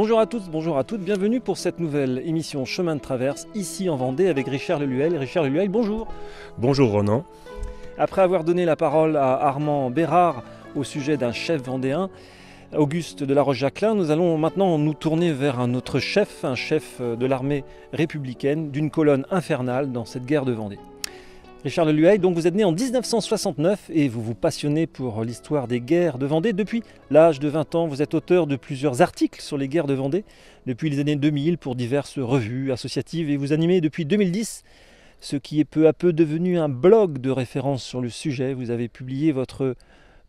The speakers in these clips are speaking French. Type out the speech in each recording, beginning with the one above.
Bonjour à tous, bonjour à toutes, bienvenue pour cette nouvelle émission Chemin de traverse, ici en Vendée avec Richard Leluel. Richard Leluel, bonjour. Bonjour Ronan. Après avoir donné la parole à Armand Bérard au sujet d'un chef vendéen, Auguste de la Roche-Jacquelin, nous allons maintenant nous tourner vers un autre chef, un chef de l'armée républicaine, d'une colonne infernale dans cette guerre de Vendée. Richard Le donc vous êtes né en 1969 et vous vous passionnez pour l'histoire des guerres de Vendée. Depuis l'âge de 20 ans, vous êtes auteur de plusieurs articles sur les guerres de Vendée depuis les années 2000 pour diverses revues associatives et vous animez depuis 2010 ce qui est peu à peu devenu un blog de référence sur le sujet. Vous avez publié votre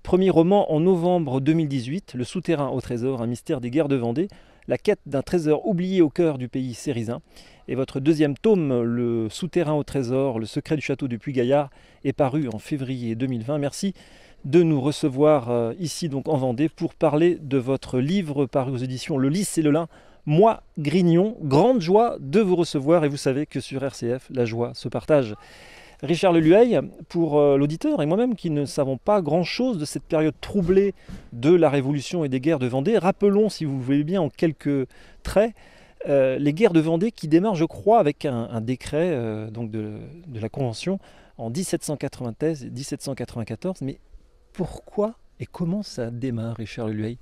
premier roman en novembre 2018, Le souterrain au trésor, un mystère des guerres de Vendée, la quête d'un trésor oublié au cœur du pays sérisin ». Et votre deuxième tome, Le souterrain au trésor, le secret du château du Puy-Gaillard, est paru en février 2020. Merci de nous recevoir euh, ici donc en Vendée pour parler de votre livre paru aux éditions Le Lys et le Lin, Moi Grignon. Grande joie de vous recevoir et vous savez que sur RCF, la joie se partage. Richard Lelueil, pour euh, l'auditeur et moi-même qui ne savons pas grand-chose de cette période troublée de la Révolution et des guerres de Vendée, rappelons, si vous voulez bien, en quelques traits, euh, les guerres de Vendée qui démarrent, je crois, avec un, décret euh, donc de, la Convention en 1793 1794. Mais pourquoi et comment ça démarre, Richard Luey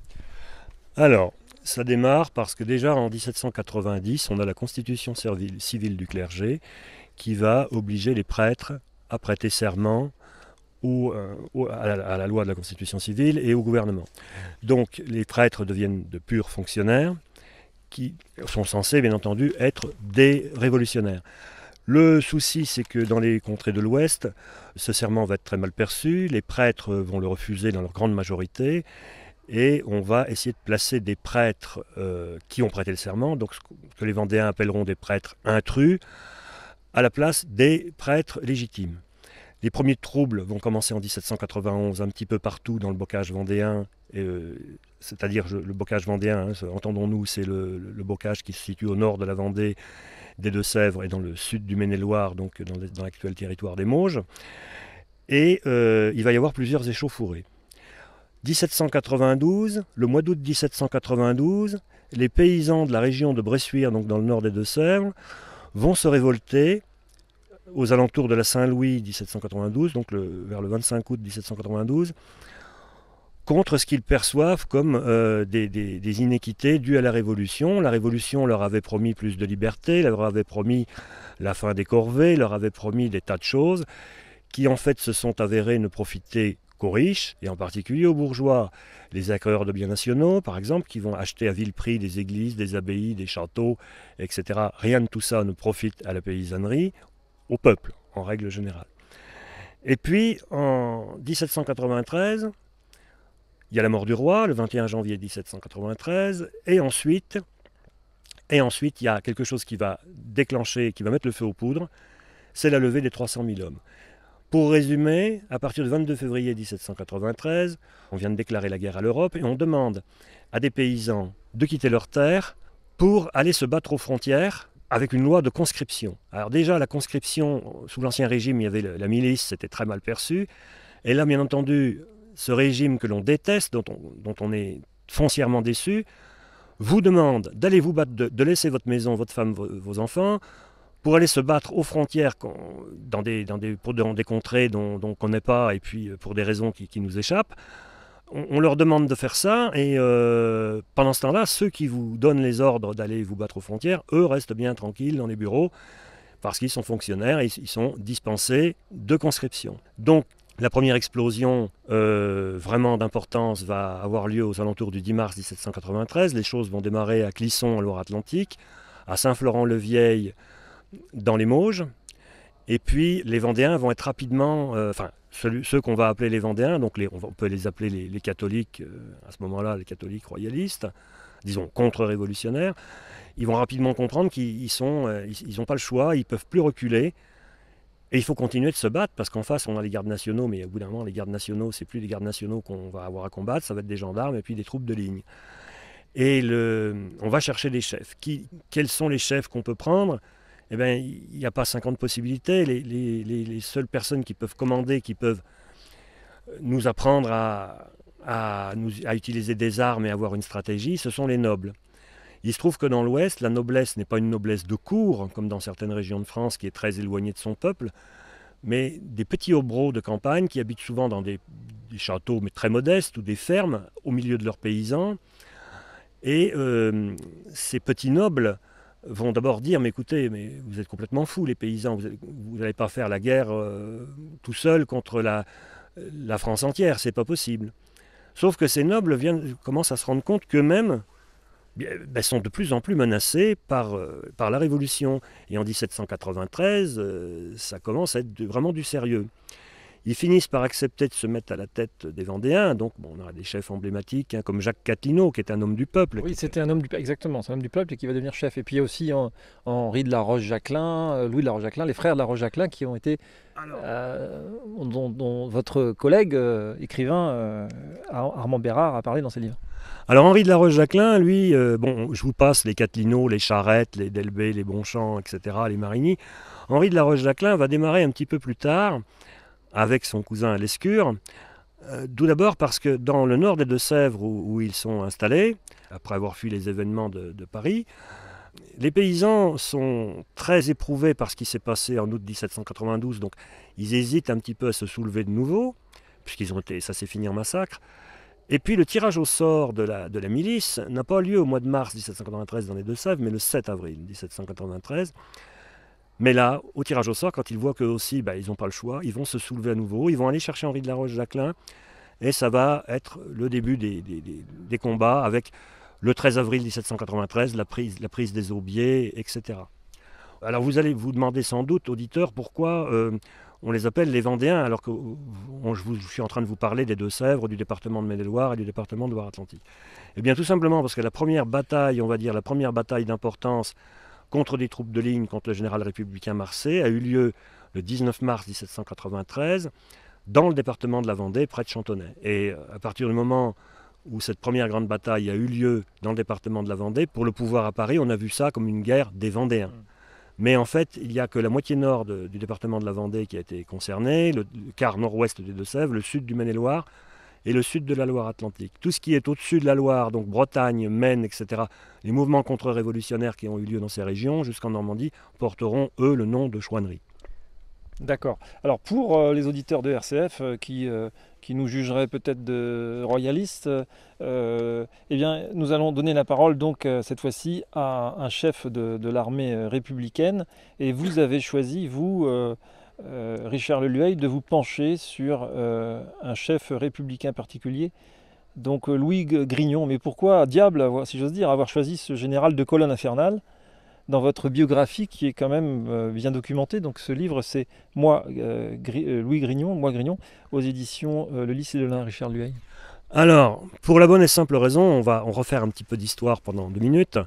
Alors, ça démarre parce que déjà en 1790, on a la Constitution civile du clergé qui va obliger les prêtres à prêter serment ou euh, à, la, loi de la Constitution civile et au gouvernement. Donc les prêtres deviennent de purs fonctionnaires qui sont censés, bien entendu, être des révolutionnaires. Le souci, c'est que dans les contrées de l'Ouest, ce serment va être très mal perçu, les prêtres vont le refuser dans leur grande majorité, et on va essayer de placer des prêtres euh, qui ont prêté le serment, donc ce que les Vendéens appelleront des prêtres intrus, à la place des prêtres légitimes. Les premiers troubles vont commencer en 1791 un petit peu partout dans le bocage vendéen, euh, c'est-à-dire le bocage vendéen, hein, entendons-nous, c'est le, bocage qui se situe au nord de la Vendée, des Deux-Sèvres et dans le sud du Maine-et-Loire, donc dans, l'actuel territoire des Mauges. Et euh, il va y avoir plusieurs échauffourées. 1792, le mois d'août 1792, les paysans de la région de Bressuire, donc dans le nord des Deux-Sèvres, vont se révolter aux alentours de la Saint-Louis 1792, donc vers le 25 août 1792, contre ce qu'ils perçoivent comme euh, des, des, inéquités dues à la Révolution. La Révolution leur avait promis plus de liberté, leur avait promis la fin des corvées, leur avait promis des tas de choses qui en fait se sont avérées ne profiter qu'aux riches, et en particulier aux bourgeois. Les acquéreurs de biens nationaux, par exemple, qui vont acheter à vil prix des églises, des abbayes, des châteaux, etc. Rien de tout ça ne profite à la paysannerie, au peuple, en règle générale. Et puis, en 1793, il y a la mort du roi, le 21 janvier 1793, et ensuite, et ensuite, il y a quelque chose qui va déclencher, qui va mettre le feu aux poudres, c'est la levée des 300 000 hommes. Pour résumer, à partir du 22 février 1793, on vient de déclarer la guerre à l'Europe et on demande à des paysans de quitter leurs terres pour aller se battre aux frontières avec une loi de conscription. Alors déjà, la conscription, euh, sous l'Ancien Régime, il y avait la milice, c'était très mal perçu. Et là, bien entendu, ce régime que l'on déteste, dont on, est foncièrement déçu, vous demande d'aller vous battre, de, laisser votre maison, votre femme, vos, enfants, pour aller se battre aux frontières dans des, contrées dont, on n'est pas, et puis euh, pour des raisons qui nous échappent on, leur demande de faire ça, et euh, pendant ce temps-là, ceux qui vous donnent les ordres d'aller vous battre aux frontières, eux restent bien tranquilles dans les bureaux, parce qu'ils sont fonctionnaires et ils sont dispensés de conscription. Donc la première explosion euh, vraiment d'importance va avoir lieu aux alentours du 10 mars 1793. Les choses vont démarrer à Clisson en Loire-Atlantique, à Saint-Florent-le-Vieil dans les Mauges. Et puis les Vendéens vont être rapidement, euh, ceux qu'on va appeler les Vendéens, donc on peut les appeler les, catholiques, euh, à ce moment-là, les catholiques royalistes, disons contre-révolutionnaires, ils vont rapidement comprendre qu'ils n'ont ils, euh, pas le choix, ils ne peuvent plus reculer. Et il faut continuer de se battre parce qu'en face, on a les gardes nationaux, mais au bout d'un moment, les gardes nationaux, c'est plus les gardes nationaux qu'on va avoir à combattre, ça va être des gendarmes et puis des troupes de ligne. Et on va chercher des chefs. Qui, quels sont les chefs qu'on peut prendre eh ben, il n'y a pas 50 possibilités. Les, seules personnes qui peuvent commander, qui peuvent euh, nous apprendre à, utiliser des armes et avoir une stratégie, ce sont les nobles. Il se trouve que dans l'Ouest, la noblesse n'est pas une noblesse de cour, comme dans certaines régions de France, qui est très éloignée de son peuple, mais des petits obreaux de campagne qui habitent souvent dans des, châteaux mais très modestes ou des fermes au milieu de leurs paysans. Et euh, ces petits nobles vont d'abord dire mais écoutez, mais vous êtes complètement fous les paysans, vous n'allez pas faire la guerre euh, tout seul contre la, la France entière, c'est pas possible. Sauf que ces nobles viennent, commencent à se rendre compte qu'eux-mêmes ben, sont de plus en plus menacés par, euh, par la Révolution. Et en 1793, euh, ça commence à être vraiment du sérieux. Ils finissent par accepter de se mettre à la tête des Vendéens. Donc, on a des chefs emblématiques hein, comme Jacques Catlineau, qui est un homme du peuple. Oui, c'était un homme du peuple, exactement. C'est un homme du peuple qui va devenir chef. Et puis, il y a aussi Henri de la Roche-Jacquelin, euh, Louis de la Roche-Jacquelin, les frères de la Roche-Jacquelin qui ont été. Euh, dont, votre collègue euh, écrivain Armand Bérard a parlé dans ses livres. Alors Henri de la Roche-Jacquelin, lui, bon, je vous passe les catlineaux les Charrettes, les Delbé, les Bonchamps, etc., les Marigny. Henri de la Roche-Jacquelin va démarrer un petit peu plus tard avec son cousin Lescure. d'où euh, d'abord parce que dans le nord des Deux-Sèvres où, ils sont installés, après avoir fui les événements de, Paris, les paysans sont très éprouvés par ce qui s'est passé en août 1792, donc ils hésitent un petit peu à se soulever de nouveau, puisqu'ils ont été, ça s'est fini en massacre. Et puis le tirage au sort de la, de la milice n'a pas lieu au mois de mars 1793 dans les Deux-Sèvres, mais le 7 avril 1793. Mais là, au tirage au sort, quand ils voient qu'eux aussi, bah, ils n'ont pas le choix, ils vont se soulever à nouveau, ils vont aller chercher Henri de la Roche-Jacquelin, et ça va être le début des, combats avec le 13 avril 1793, la prise, des Aubiers, etc. Alors vous allez vous demander sans doute, auditeurs, pourquoi euh, on les appelle les Vendéens, alors que je, je, suis en train de vous parler des Deux-Sèvres, du département de Maine-et-Loire et du département de Loire-Atlantique. Eh bien tout simplement parce que la première bataille, on va dire la première bataille d'importance contre des troupes de ligne contre le général républicain Marseille a eu lieu le 19 mars 1793 dans le département de la Vendée, près de Chantonnay. Et euh, à partir du moment où cette première grande bataille a eu lieu dans le département de la Vendée, pour le pouvoir à Paris, on a vu ça comme une guerre des Vendéens. Mm. Mais en fait, il n'y a que la moitié nord du département de la Vendée qui a été concernée, le, quart nord-ouest des Deux-Sèvres, le sud du Maine-et-Loire, et le sud de la Loire-Atlantique. Tout ce qui est au-dessus de la Loire, donc Bretagne, Maine, etc., les mouvements contre-révolutionnaires qui ont eu lieu dans ces régions, jusqu'en Normandie, porteront, eux, le nom de chouannerie. D'accord. Alors pour euh, les auditeurs de RCF euh, qui, euh, qui, nous jugeraient peut-être de royalistes, eh bien nous allons donner la parole donc cette fois-ci à un chef de l'armée républicaine. Et vous avez choisi, vous, euh, Richard Lelueil, de vous pencher sur euh, un chef républicain particulier, donc euh, Louis Grignon. Mais pourquoi, diable, si j'ose dire, avoir choisi ce général de colonne infernale dans votre biographie qui est quand même bien documentée. Donc ce livre, c'est Moi, Louis Grignon, Moi Grignon, aux éditions Le Lycée de l'Ain, Richard Lelueil. Alors, pour la bonne et simple raison, on va on refaire un petit peu d'histoire pendant deux minutes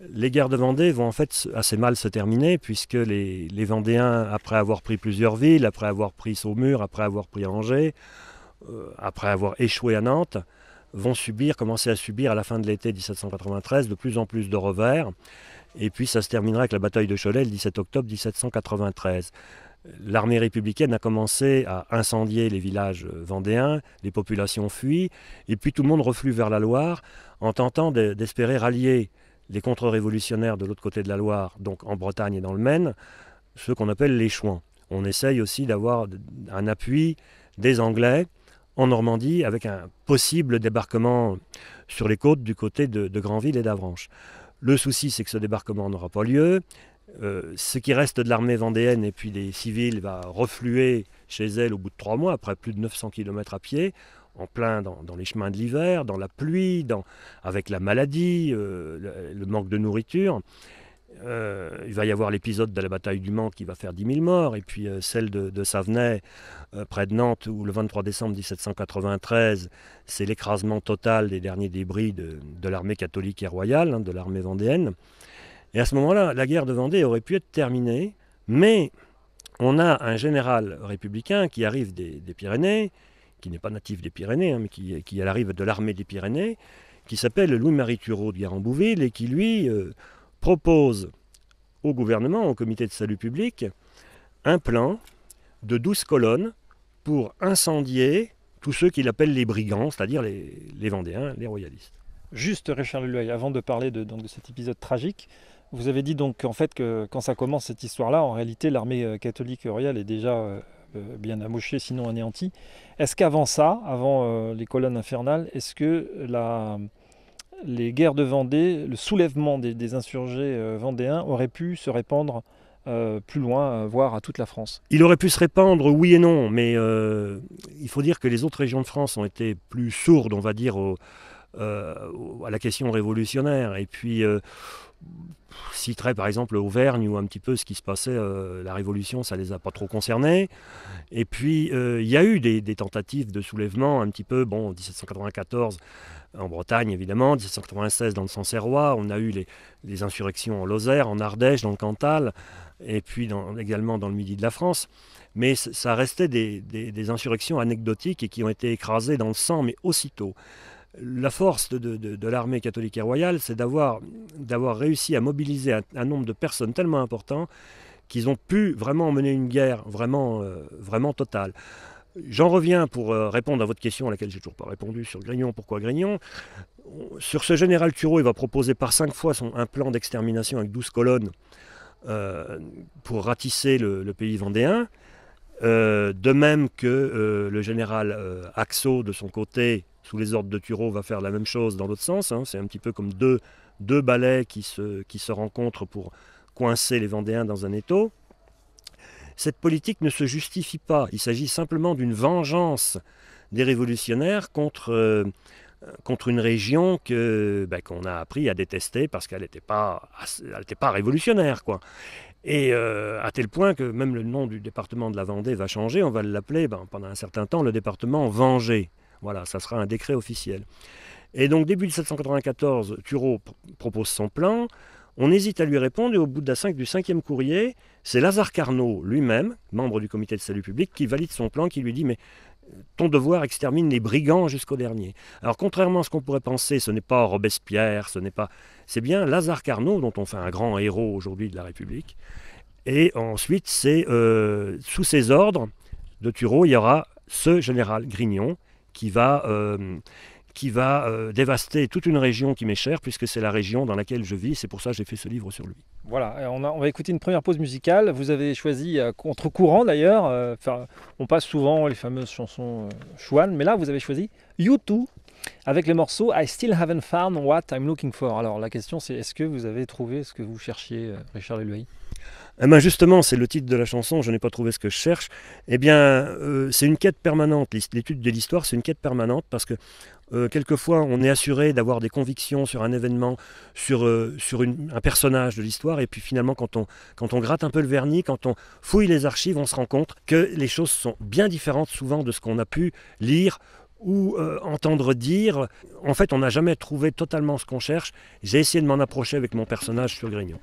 les guerres de Vendée vont en fait assez mal se terminer, puisque les, Vendéens, après avoir pris plusieurs villes, après avoir pris Saumur, après avoir pris Angers, euh, après avoir échoué à Nantes, vont subir, commencer à subir à la fin de l'été 1793 de plus en plus de revers. Et puis ça se terminera avec la bataille de Cholet le 17 octobre 1793. L'armée républicaine a commencé à incendier les villages euh, vendéens, les populations fuient, et puis tout le monde reflue vers la Loire en tentant d'espérer rallier les contre-révolutionnaires de l'autre côté de la Loire, donc en Bretagne et dans le Maine, ceux qu'on appelle les chouans. On essaye aussi d'avoir un appui des Anglais en Normandie avec un possible débarquement sur les côtes du côté de, Granville et d'Avranches. Le souci, c'est que ce débarquement n'aura pas lieu. Euh, ce qui reste de l'armée vendéenne et puis des civils va refluer chez elle au bout de trois mois, après plus de 900 km à pied, en plein dans, les chemins de l'hiver, dans la pluie, avec la maladie, euh, le, manque de nourriture. Euh, il va y avoir l'épisode de la bataille du Mans qui va faire 10 000 morts, et puis euh, celle de, Savenay, près de Nantes, où le 23 décembre 1793, c'est l'écrasement total des derniers débris de, l'armée catholique et royale, hein, de l'armée vendéenne. Et à ce moment-là, la guerre de Vendée aurait pu être terminée, mais on a un général républicain qui arrive des Pyrénées, qui n'est pas natif des Pyrénées, hein, mais qui, à l'arrivée de l'armée des Pyrénées, qui s'appelle Louis-Marie Thurot de Garambouville et qui lui euh, propose au gouvernement, au comité de salut public, un plan de 12 colonnes pour incendier tous ceux qu'il appelle les brigands, c'est-à-dire les, Vendéens, les royalistes. Juste, Richard Leloy, avant de parler de, de cet épisode tragique, vous avez dit donc en fait que quand ça commence cette histoire-là, en réalité l'armée euh, catholique royale est déjà euh, euh, bien amochés, sinon anéanti Est-ce qu'avant ça, avant euh, les colonnes infernales, est-ce que la, les guerres de Vendée, le soulèvement des, insurgés euh, vendéens aurait pu se répandre plus loin, voire à toute la France Il aurait pu se répandre, oui et non, mais il faut dire que les autres régions de France ont été plus sourdes, on va dire, à la question révolutionnaire. Et puis, citerai par exemple Auvergne où un petit peu ce qui se passait, euh, la Révolution, ça ne les a pas trop concernés. Et puis euh, il y a eu des, tentatives de soulèvement un petit peu, bon, 1794 en Bretagne évidemment, 1796 dans le Sancerrois, on a eu les, insurrections en Lozère, en Ardèche, dans le Cantal, et puis également dans le Midi de la France. Mais ça restait des, des insurrections anecdotiques et qui ont été écrasées dans le sang, mais aussitôt la force de, l'armée catholique et royale, c'est d'avoir réussi à mobiliser un, nombre de personnes tellement important qu'ils ont pu vraiment mener une guerre vraiment, euh, totale. J'en reviens pour euh, répondre à votre question à laquelle j'ai toujours pas répondu sur Grignon. Pourquoi Grignon Sur ce général Thureau, il va proposer par cinq fois son, un plan d'extermination avec douze colonnes euh, pour ratisser le pays vendéen. Euh, de même que euh, le général euh, Axo, de son côté, sous les ordres de Thuro, va faire la même chose dans l'autre sens. Hein. C'est un petit peu comme deux, deux balais qui se, qui se rencontrent pour coincer les Vendéens dans un étau. Cette politique ne se justifie pas. Il s'agit simplement d'une vengeance des révolutionnaires contre, contre une région que ben, qu'on a appris à détester parce qu'elle n'était pas, pas révolutionnaire. Quoi. Et euh, à tel point que même le nom du département de la Vendée va changer, on va l'appeler ben, pendant un certain temps le département Vengé. Voilà, ça sera un décret officiel. Et donc début 1794, Thuro propose son plan. On hésite à lui répondre et au bout de la 5 du cinquième courrier, c'est Lazare Carnot lui-même, membre du comité de salut public, qui valide son plan, qui lui dit mais euh, ton devoir extermine les brigands jusqu'au dernier. Alors contrairement à ce qu'on pourrait penser, ce n'est pas Robespierre, ce n'est pas c'est bien Lazare Carnot, dont on fait un grand héros aujourd'hui de la République. Et ensuite, c'est euh, sous ses ordres de Thuro, il y aura ce général Grignon qui va, euh, qui va euh, dévaster toute une région qui m'est chère, puisque c'est la région dans laquelle je vis. C'est pour ça que j'ai fait ce livre sur lui. Voilà, on, va écouter une première pause musicale. Vous avez choisi, contre-courant d'ailleurs, on passe souvent les fameuses chansons Chouan, mais là vous avez choisi You too » avec le morceau I Still Haven't Found What I'm Looking For. Alors la question c'est est-ce que vous avez trouvé ce que vous cherchiez, euh, Richard Leloy eh ben justement, c'est le titre de la chanson, je n'ai pas trouvé ce que je cherche. Eh bien, euh, c'est une quête permanente. L'étude de l'histoire, c'est une quête permanente parce que euh, quelquefois, on est assuré d'avoir des convictions sur un événement, sur, sur un personnage de l'histoire, et puis finalement, quand on, quand on gratte un peu le vernis, quand on fouille les archives, on se rend compte que les choses sont bien différentes souvent de ce qu'on a pu lire ou euh, entendre dire en fait on n'a jamais trouvé totalement ce qu'on cherche. J'ai essayé de m'en approcher avec mon personnage sur Grignon.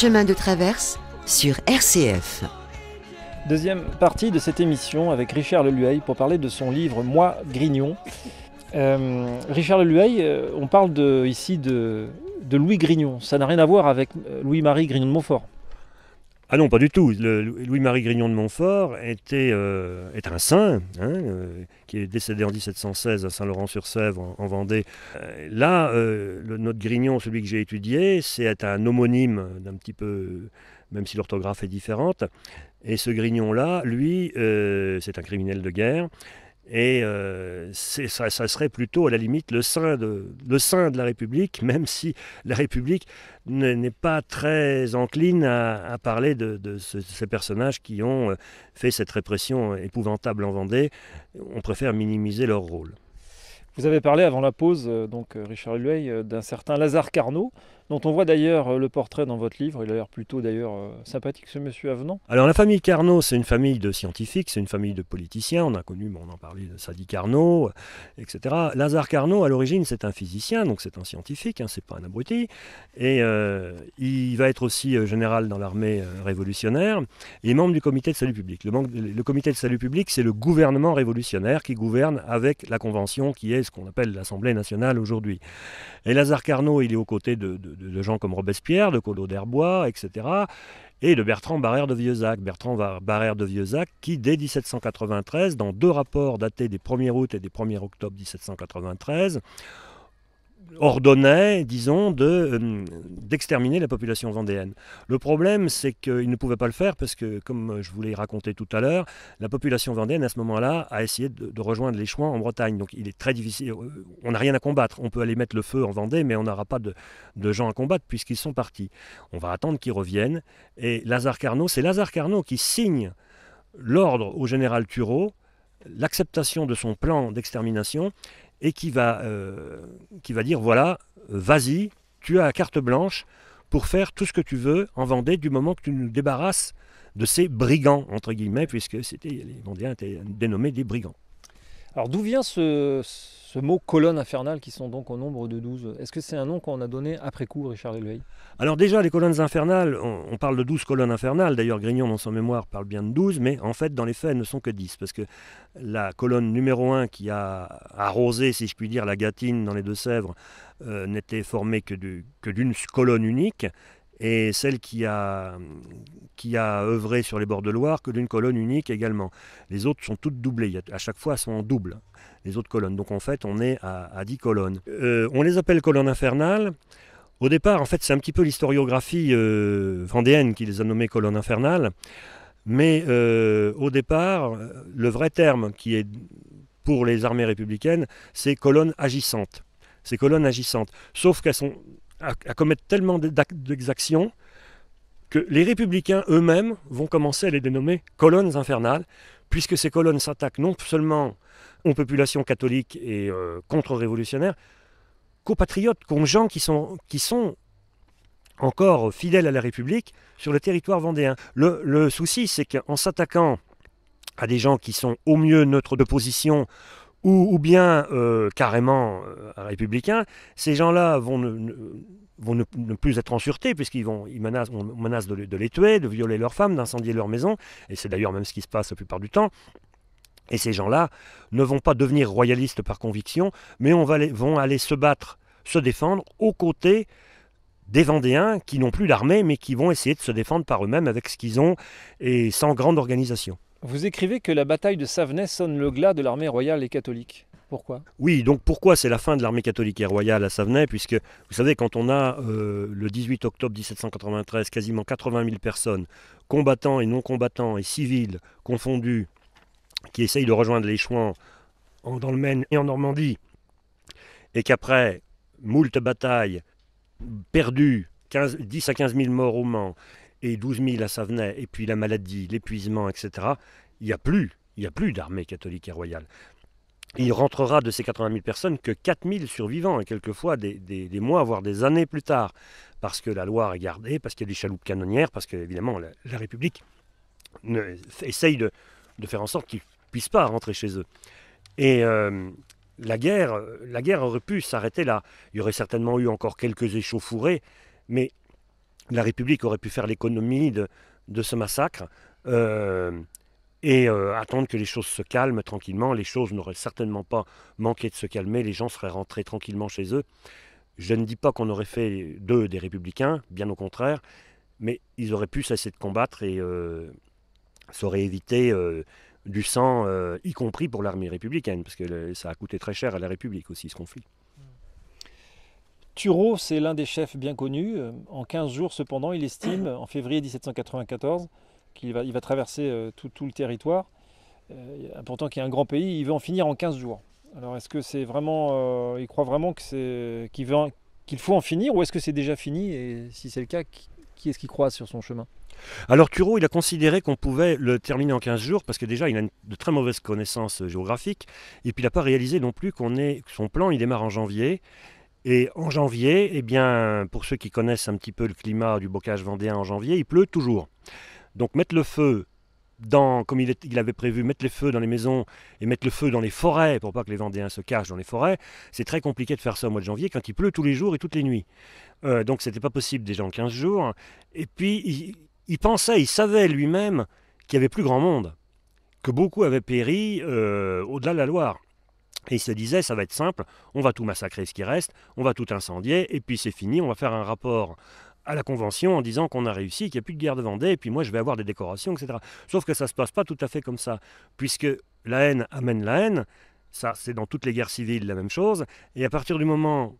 Chemin de traverse sur RCF. Deuxième partie de cette émission avec Richard Lelueil pour parler de son livre Moi Grignon. Euh, Richard Lelueil, euh, on parle ici de Louis Grignon. Ça n'a rien à voir avec euh, Louis-Marie Grignon de Montfort. Ah non, pas du tout. Louis-Marie Grignon de Montfort était, euh, est un saint, hein, euh, qui est décédé en 1716 à Saint-Laurent-sur-Sèvre, en, Vendée. Euh, là, le, notre Grignon, celui que j'ai étudié, c'est un homonyme d'un petit peu, même si l'orthographe est différente. Et ce Grignon-là, lui, c'est un criminel de guerre. Et euh, ça, serait plutôt à la limite le sein de, sein de la République, même si la République n'est pas très encline à, parler de, ces personnages qui ont euh, fait cette répression épouvantable en Vendée. On préfère minimiser leur rôle. Vous avez parlé avant la pause, euh, donc Richard Luy, d'un certain Lazare Carnot dont on voit d'ailleurs euh, le portrait dans votre livre. Il a l'air plutôt d'ailleurs euh, sympathique, ce monsieur Avenant. Alors la famille Carnot, c'est une famille de scientifiques, c'est une famille de politiciens. On a connu, on en parlait de Sadi Carnot, euh, etc. Lazare Carnot, à l'origine, c'est un physicien, donc c'est un scientifique, hein, c'est pas un abruti. Et il va être aussi général dans l'armée révolutionnaire et membre du comité de salut public. Le, comité de salut public, c'est le gouvernement révolutionnaire qui gouverne avec la convention qui est ce qu'on appelle l'Assemblée nationale aujourd'hui. Et Lazare Carnot, il est aux côtés de de, gens comme Robespierre, de Collot d'Herbois, etc., et de Bertrand Barrère de Vieuxac. Bertrand Barrère de Vieuxac qui, dès 1793, dans deux rapports datés des 1er août et des 1er octobre 1793, ordonnait, disons, euh, d'exterminer de, la population vendéenne. Le problème, c'est qu'il ne pouvait pas le faire parce que, comme je vous l'ai raconté tout à l'heure, la population vendéenne, à ce moment-là, a essayé de, rejoindre les Chouans en Bretagne. Donc il est très difficile, euh, on n'a rien à combattre. On peut aller mettre le feu en Vendée, mais on n'aura pas de, gens à combattre puisqu'ils sont partis. On va attendre qu'ils reviennent. Et Lazare Carnot, c'est Lazare Carnot qui signe l'ordre au général Tureau, l'acceptation de son plan d'extermination et qui va, euh, qui va dire voilà, vas-y, tu as carte blanche pour faire tout ce que tu veux en Vendée du moment que tu nous débarrasses de ces brigands, entre guillemets, puisque c'était, les Vendéens étaient dénommés des brigands. Alors d'où vient ce, mot colonne infernale qui sont donc au nombre de 12 Est-ce que c'est un nom qu'on a donné après coup, Richard Léveille Alors déjà, les colonnes infernales, on, parle de 12 colonnes infernales, d'ailleurs Grignon dans son mémoire parle bien de 12, mais en fait dans les faits elles ne sont que 10, parce que la colonne numéro 1 qui a arrosé, si je puis dire, la gâtine dans les Deux-Sèvres euh, n'était formée que d'une colonne unique, et celle qui a, qui a œuvré sur les bords de Loire que d'une colonne unique également. Les autres sont toutes doublées, à chaque fois elles sont en double, les autres colonnes. Donc en fait on est à, à 10 colonnes. Euh, on les appelle colonnes infernales. Au départ en fait c'est un petit peu l'historiographie euh, vendéenne qui les a nommées colonnes infernales. Mais euh, au départ, le vrai terme qui est pour les armées républicaines, c'est colonnes agissantes. Ces colonnes agissantes. Sauf qu'elles sont à, commettre tellement d'exactions que les républicains eux-mêmes vont commencer à les dénommer colonnes infernales, puisque ces colonnes s'attaquent non seulement aux populations catholiques et euh, contre-révolutionnaires, qu'aux patriotes, qu'aux gens qui sont, encore fidèles à la République sur le territoire vendéen. Le, le souci, c'est qu'en s'attaquant à des gens qui sont au mieux neutres de position, ou, bien euh, carrément euh, républicains, ces gens-là vont, ne, plus être en sûreté puisqu'ils vont, ils menacent, de, les tuer, de violer leurs femmes, d'incendier leurs maisons, et c'est d'ailleurs même ce qui se passe la plupart du temps. Et ces gens-là ne vont pas devenir royalistes par conviction, mais on va vont aller se battre, se défendre aux côtés des Vendéens qui n'ont plus l'armée, mais qui vont essayer de se défendre par eux-mêmes avec ce qu'ils ont et sans grande organisation. Vous écrivez que la bataille de Savenay sonne le glas de l'armée royale et catholique. Pourquoi Oui, donc pourquoi c'est la fin de l'armée catholique et royale à Savenay Puisque, vous savez, quand on a euh, le 18 octobre 1793 quasiment 80 000 personnes, combattants et non combattants et civils confondus, qui essayent de rejoindre les Chouans en, dans le Maine et en Normandie, et qu'après moult batailles perdues, 10 à 15 000 morts au Mans, et 12 000 à Savenay, et puis la maladie, l'épuisement, etc., il n'y a plus, il y a plus d'armée catholique et royale. Il rentrera de ces 80 000 personnes que 4 000 survivants, et quelquefois des, des, mois, voire des années plus tard, parce que la Loire est gardée, parce qu'il y a des chaloupes canonnières, parce que, évidemment, la, République ne, essaye de, faire en sorte qu'ils ne puissent pas rentrer chez eux. Et euh, la, guerre, la guerre aurait pu s'arrêter là. Il y aurait certainement eu encore quelques échauffourées, mais la République aurait pu faire l'économie de, ce massacre euh, et euh, attendre que les choses se calment tranquillement. Les choses n'auraient certainement pas manqué de se calmer, les gens seraient rentrés tranquillement chez eux. Je ne dis pas qu'on aurait fait d'eux des républicains, bien au contraire, mais ils auraient pu cesser de combattre et euh, ça aurait évité euh, du sang, y compris pour l'armée républicaine, parce que ça a coûté très cher à la République aussi ce conflit. Turo c'est l'un des chefs bien connus. Euh, en 15 jours, cependant, il estime, en février 1794, qu'il va, traverser euh, tout, le territoire. Euh, Pourtant qu'il y un grand pays, il veut en finir en 15 jours. Alors, est-ce que c'est vraiment. il croit vraiment que c'est, qu'il, faut en finir ou est-ce que c'est déjà fini Et si c'est le cas, qui, est-ce qu'il croise sur son chemin alors Turo, il a considéré qu'on pouvait le terminer en 15 jours parce que déjà il a de très mauvaises connaissances géographiques et puis il n'a pas réalisé non plus qu'on est son plan il démarre en janvier et en janvier, eh bien, pour ceux qui connaissent un petit peu le climat du bocage vendéen en janvier, il pleut toujours. Donc mettre le feu dans, comme il, avait prévu, mettre les feux dans les maisons et mettre le feu dans les forêts pour pas que les Vendéens se cachent dans les forêts, c'est très compliqué de faire ça au mois de janvier quand il pleut tous les jours et toutes les nuits. Euh, donc c'était pas possible déjà en 15 jours. Et puis il, pensait, il savait lui-même qu'il y avait plus grand monde, que beaucoup avaient péri euh, au-delà de la Loire. Et il se disait, ça va être simple, on va tout massacrer ce qui reste, on va tout incendier, et puis c'est fini, on va faire un rapport à la convention en disant qu'on a réussi, qu'il n'y a plus de guerre de Vendée, et puis moi je vais avoir des décorations, etc. Sauf que ça ne se passe pas tout à fait comme ça, puisque la haine amène la haine, ça c'est dans toutes les guerres civiles la même chose, et à partir du moment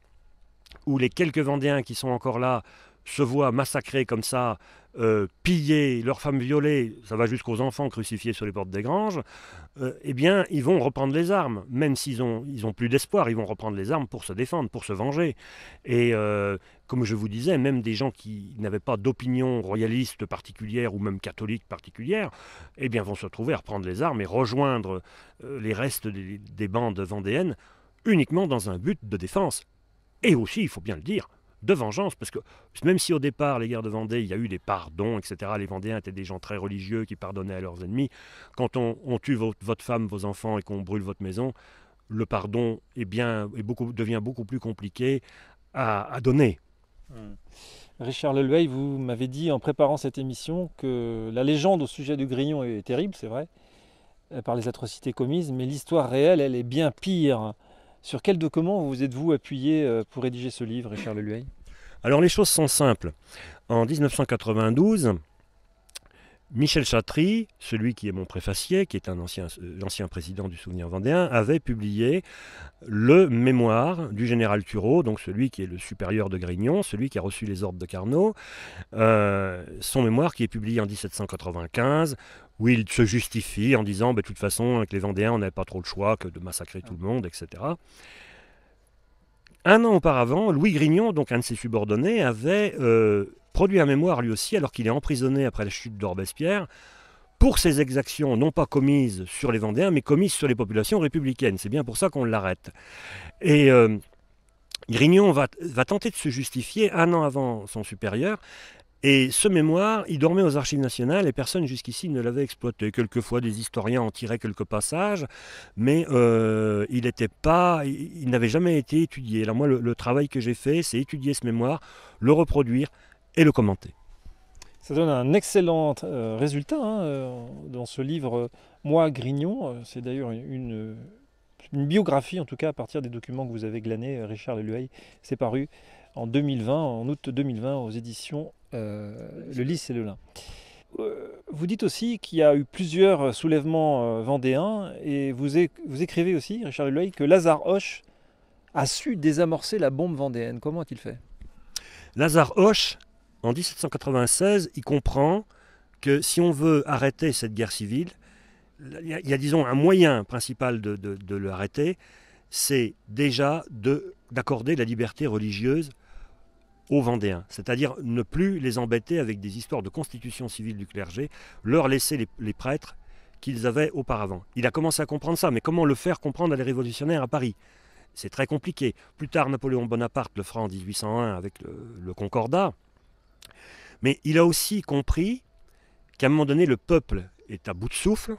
où les quelques Vendéens qui sont encore là se voient massacrés comme ça, euh, pillés, leurs femmes violées, ça va jusqu'aux enfants crucifiés sur les portes des granges, euh, eh bien, ils vont reprendre les armes. Même s'ils ont, ils ont plus d'espoir, ils vont reprendre les armes pour se défendre, pour se venger. Et euh, comme je vous disais, même des gens qui n'avaient pas d'opinion royaliste particulière ou même catholique particulière, eh bien, vont se trouver à reprendre les armes et rejoindre les restes des bandes vendéennes uniquement dans un but de défense. Et aussi, il faut bien le dire, de vengeance, parce que même si au départ, les guerres de Vendée, il y a eu des pardons, etc., les Vendéens étaient des gens très religieux qui pardonnaient à leurs ennemis, quand on, tue votre, femme, vos enfants et qu'on brûle votre maison, le pardon est bien, est beaucoup, devient beaucoup plus compliqué à, donner. Hmm. Richard Lelueil, vous m'avez dit en préparant cette émission que la légende au sujet du grillon est terrible, c'est vrai, euh, par les atrocités commises, mais l'histoire réelle, elle est bien pire. Sur quel document vous êtes-vous appuyé euh, pour rédiger ce livre, Richard Lelueil Alors les choses sont simples. En 1992, Michel Chatry, celui qui est mon préfacier, qui est un ancien, euh, l'ancien président du Souvenir Vendéen, avait publié le mémoire du général Tureau, donc celui qui est le supérieur de Grignon, celui qui a reçu les ordres de Carnot, euh, son mémoire qui est publié en 1795, où il se justifie en disant, bah, de toute façon, avec les Vendéens, on n'avait pas trop le choix que de massacrer tout le monde, etc. Un an auparavant, Louis Grignon, donc un de ses subordonnés, avait euh, produit un mémoire lui aussi, alors qu'il est emprisonné après la chute de Robespierre, pour ses exactions, non pas commises sur les Vendéens, mais commises sur les populations républicaines. C'est bien pour ça qu'on l'arrête. Et euh, Grignon va, tenter de se justifier un an avant son supérieur et ce mémoire, il dormait aux archives nationales et personne jusqu'ici ne l'avait exploité. Quelquefois, des historiens en tiraient quelques passages, mais euh, il il, n'avait jamais été étudié. Alors moi, le, travail que j'ai fait, c'est étudier ce mémoire, le reproduire et le commenter. Ça donne un excellent euh, résultat hein, euh, dans ce livre Moi Grignon. C'est d'ailleurs une, une, biographie, en tout cas à partir des documents que vous avez glanés, Richard Lelueil. C'est paru en 2020, en août 2020 aux éditions euh, le Lys et le Lin. Euh, vous dites aussi qu'il y a eu plusieurs soulèvements euh, vendéens et vous, écrivez aussi, Richard Leloy, que Lazare Hoche a su désamorcer la bombe vendéenne. Comment a-t-il fait Lazare Hoche, en 1796, il comprend que si on veut arrêter cette guerre civile, il y a, disons un moyen principal de, de, de l'arrêter, c'est déjà d'accorder la liberté religieuse aux Vendéens, c'est-à-dire ne plus les embêter avec des histoires de constitution civile du clergé, leur laisser les, prêtres qu'ils avaient auparavant. Il a commencé à comprendre ça, mais comment le faire comprendre à les révolutionnaires à Paris C'est très compliqué. Plus tard, Napoléon Bonaparte le fera en 1801 avec le Concordat. Mais il a aussi compris qu'à un moment donné, le peuple est à bout de souffle,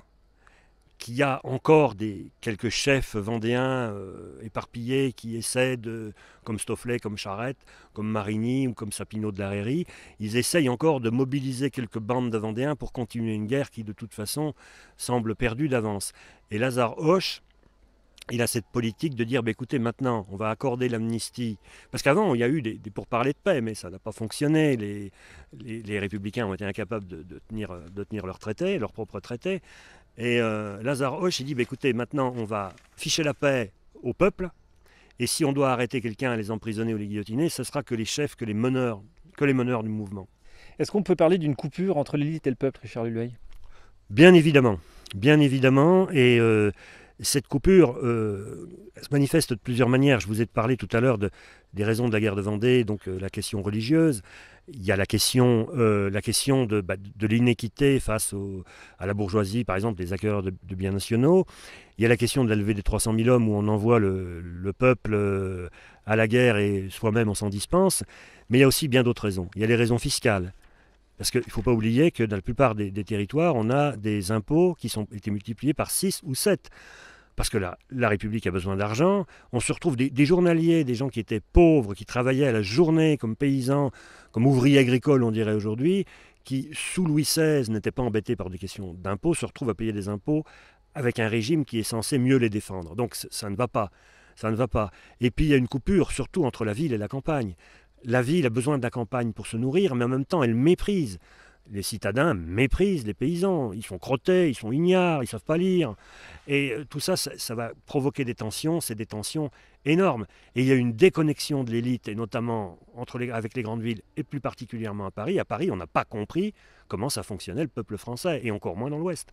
qu'il y a encore des, quelques chefs vendéens euh, éparpillés qui essaient, de, comme Stofflet, comme Charette, comme Marigny ou comme Sapinot de la ils essayent encore de mobiliser quelques bandes de Vendéens pour continuer une guerre qui, de toute façon, semble perdue d'avance. Et Lazare Hoche, il a cette politique de dire, bah, écoutez, maintenant, on va accorder l'amnistie. Parce qu'avant, il y a eu des, pourparlers de paix, mais ça n'a pas fonctionné. Les, les, républicains ont été incapables de, tenir, de tenir leur traité, leur propre traité. Et euh, Lazare Hoche, dit bah, écoutez, maintenant, on va ficher la paix au peuple. Et si on doit arrêter quelqu'un, les emprisonner ou les guillotiner, ce sera que les chefs, que les meneurs, que les meneurs du mouvement. Est-ce qu'on peut parler d'une coupure entre l'élite et le peuple, Richard Lulueil Bien évidemment, bien évidemment. Et euh, cette coupure euh, se manifeste de plusieurs manières. Je vous ai parlé tout à l'heure des raisons de la guerre de Vendée, donc la question religieuse il y a la question, euh, la question de, bah, l'inéquité face à la bourgeoisie, par exemple, des acquéreurs de, biens nationaux. Il y a la question de la levée des 300 000 hommes où on envoie le, peuple euh, à la guerre et soi-même on s'en dispense. Mais il y a aussi bien d'autres raisons. Il y a les raisons fiscales. Parce qu'il ne faut pas oublier que dans la plupart des, des, territoires, on a des impôts qui ont été multipliés par 6 ou 7 parce que la, République a besoin d'argent. On se retrouve des, des, journaliers, des gens qui étaient pauvres, qui travaillaient à la journée comme paysans, comme ouvriers agricoles, on dirait aujourd'hui, qui, sous Louis XVI, n'étaient pas embêtés par des questions d'impôts, se retrouvent à payer des impôts avec un régime qui est censé mieux les défendre. Donc ça ne va pas. Ça ne va pas. Et puis il y a une coupure, surtout entre la ville et la campagne. La ville a besoin de la campagne pour se nourrir, mais en même temps, elle méprise les citadins méprisent les paysans. Ils sont crottés, ils sont ignares, ils ne savent pas lire. Et euh, tout ça, ça, va provoquer des tensions, c'est des tensions énormes. Et il y a une déconnexion de l'élite, et notamment entre avec les grandes villes, et plus particulièrement à Paris. À Paris, on n'a pas compris comment ça fonctionnait le peuple français, et encore moins dans l'Ouest.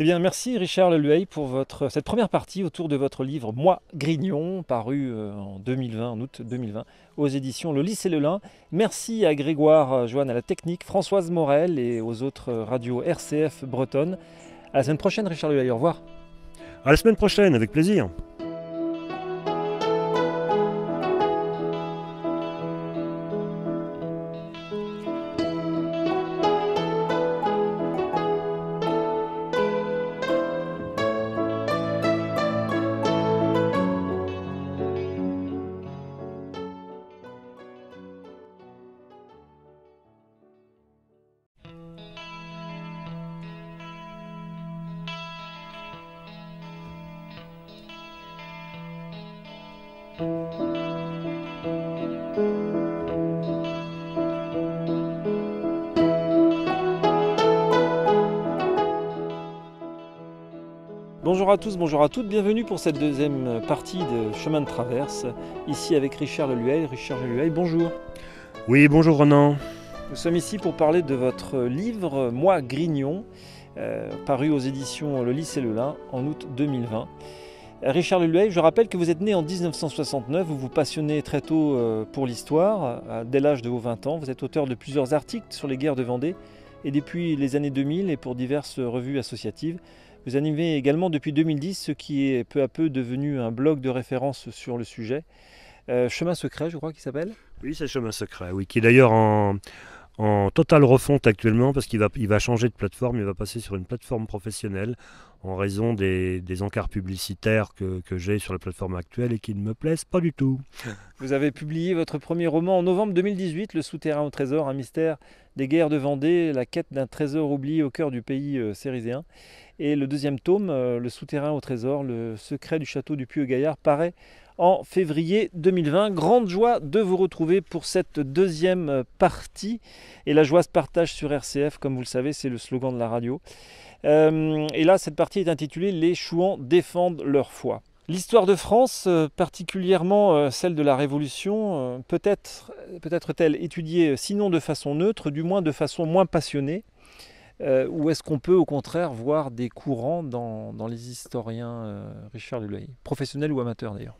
Eh merci Richard Lelueil pour votre, cette première partie autour de votre livre Moi Grignon, paru euh, en 2020, en août 2020, aux éditions Le Lys et le Lin. Merci à Grégoire euh, Joanne à la technique, Françoise Morel et aux autres euh, radios RCF Bretonne. À la semaine prochaine, Richard Lelueil, au revoir. À la semaine prochaine, avec plaisir. Bonjour à tous, bonjour à toutes, bienvenue pour cette deuxième partie de Chemin de Traverse, ici avec Richard Leluel. Richard Leluel, bonjour. Oui, bonjour Renan. Nous sommes ici pour parler de votre livre Moi Grignon, euh, paru aux éditions Le Lys et le Lin en août 2020. Richard Lulueil, je rappelle que vous êtes né en 1969, vous vous passionnez très tôt euh, pour l'histoire, dès l'âge de vos 20 ans. Vous êtes auteur de plusieurs articles sur les guerres de Vendée et depuis les années 2000 et pour diverses revues associatives. Vous animez également depuis 2010 ce qui est peu à peu devenu un blog de référence sur le sujet. Euh, Chemin secret, je crois qu'il s'appelle Oui, c'est Chemin secret, oui, qui est d'ailleurs en, totale refonte actuellement parce qu'il va, va changer de plateforme, il va passer sur une plateforme professionnelle en raison des, encarts publicitaires que, j'ai sur la plateforme actuelle et qui ne me plaisent pas du tout. Vous avez publié votre premier roman en novembre 2018, Le Souterrain au Trésor, un mystère des guerres de Vendée, la quête d'un trésor oublié au cœur du pays euh, Et le deuxième tome, euh, Le Souterrain au Trésor, le secret du château du Puy-Gaillard, paraît en février 2020. Grande joie de vous retrouver pour cette deuxième euh, partie. Et la joie se partage sur RCF, comme vous le savez, c'est le slogan de la radio. Euh, et là, cette partie est intitulée Les Chouans défendent leur foi. L'histoire de France, euh, particulièrement euh, celle de la Révolution, peut-être peut-elle étudiée sinon de façon neutre, du moins de façon moins passionnée, ou est-ce qu'on peut au contraire voir des courants dans, les historiens Richard Lulay, professionnels ou amateurs d'ailleurs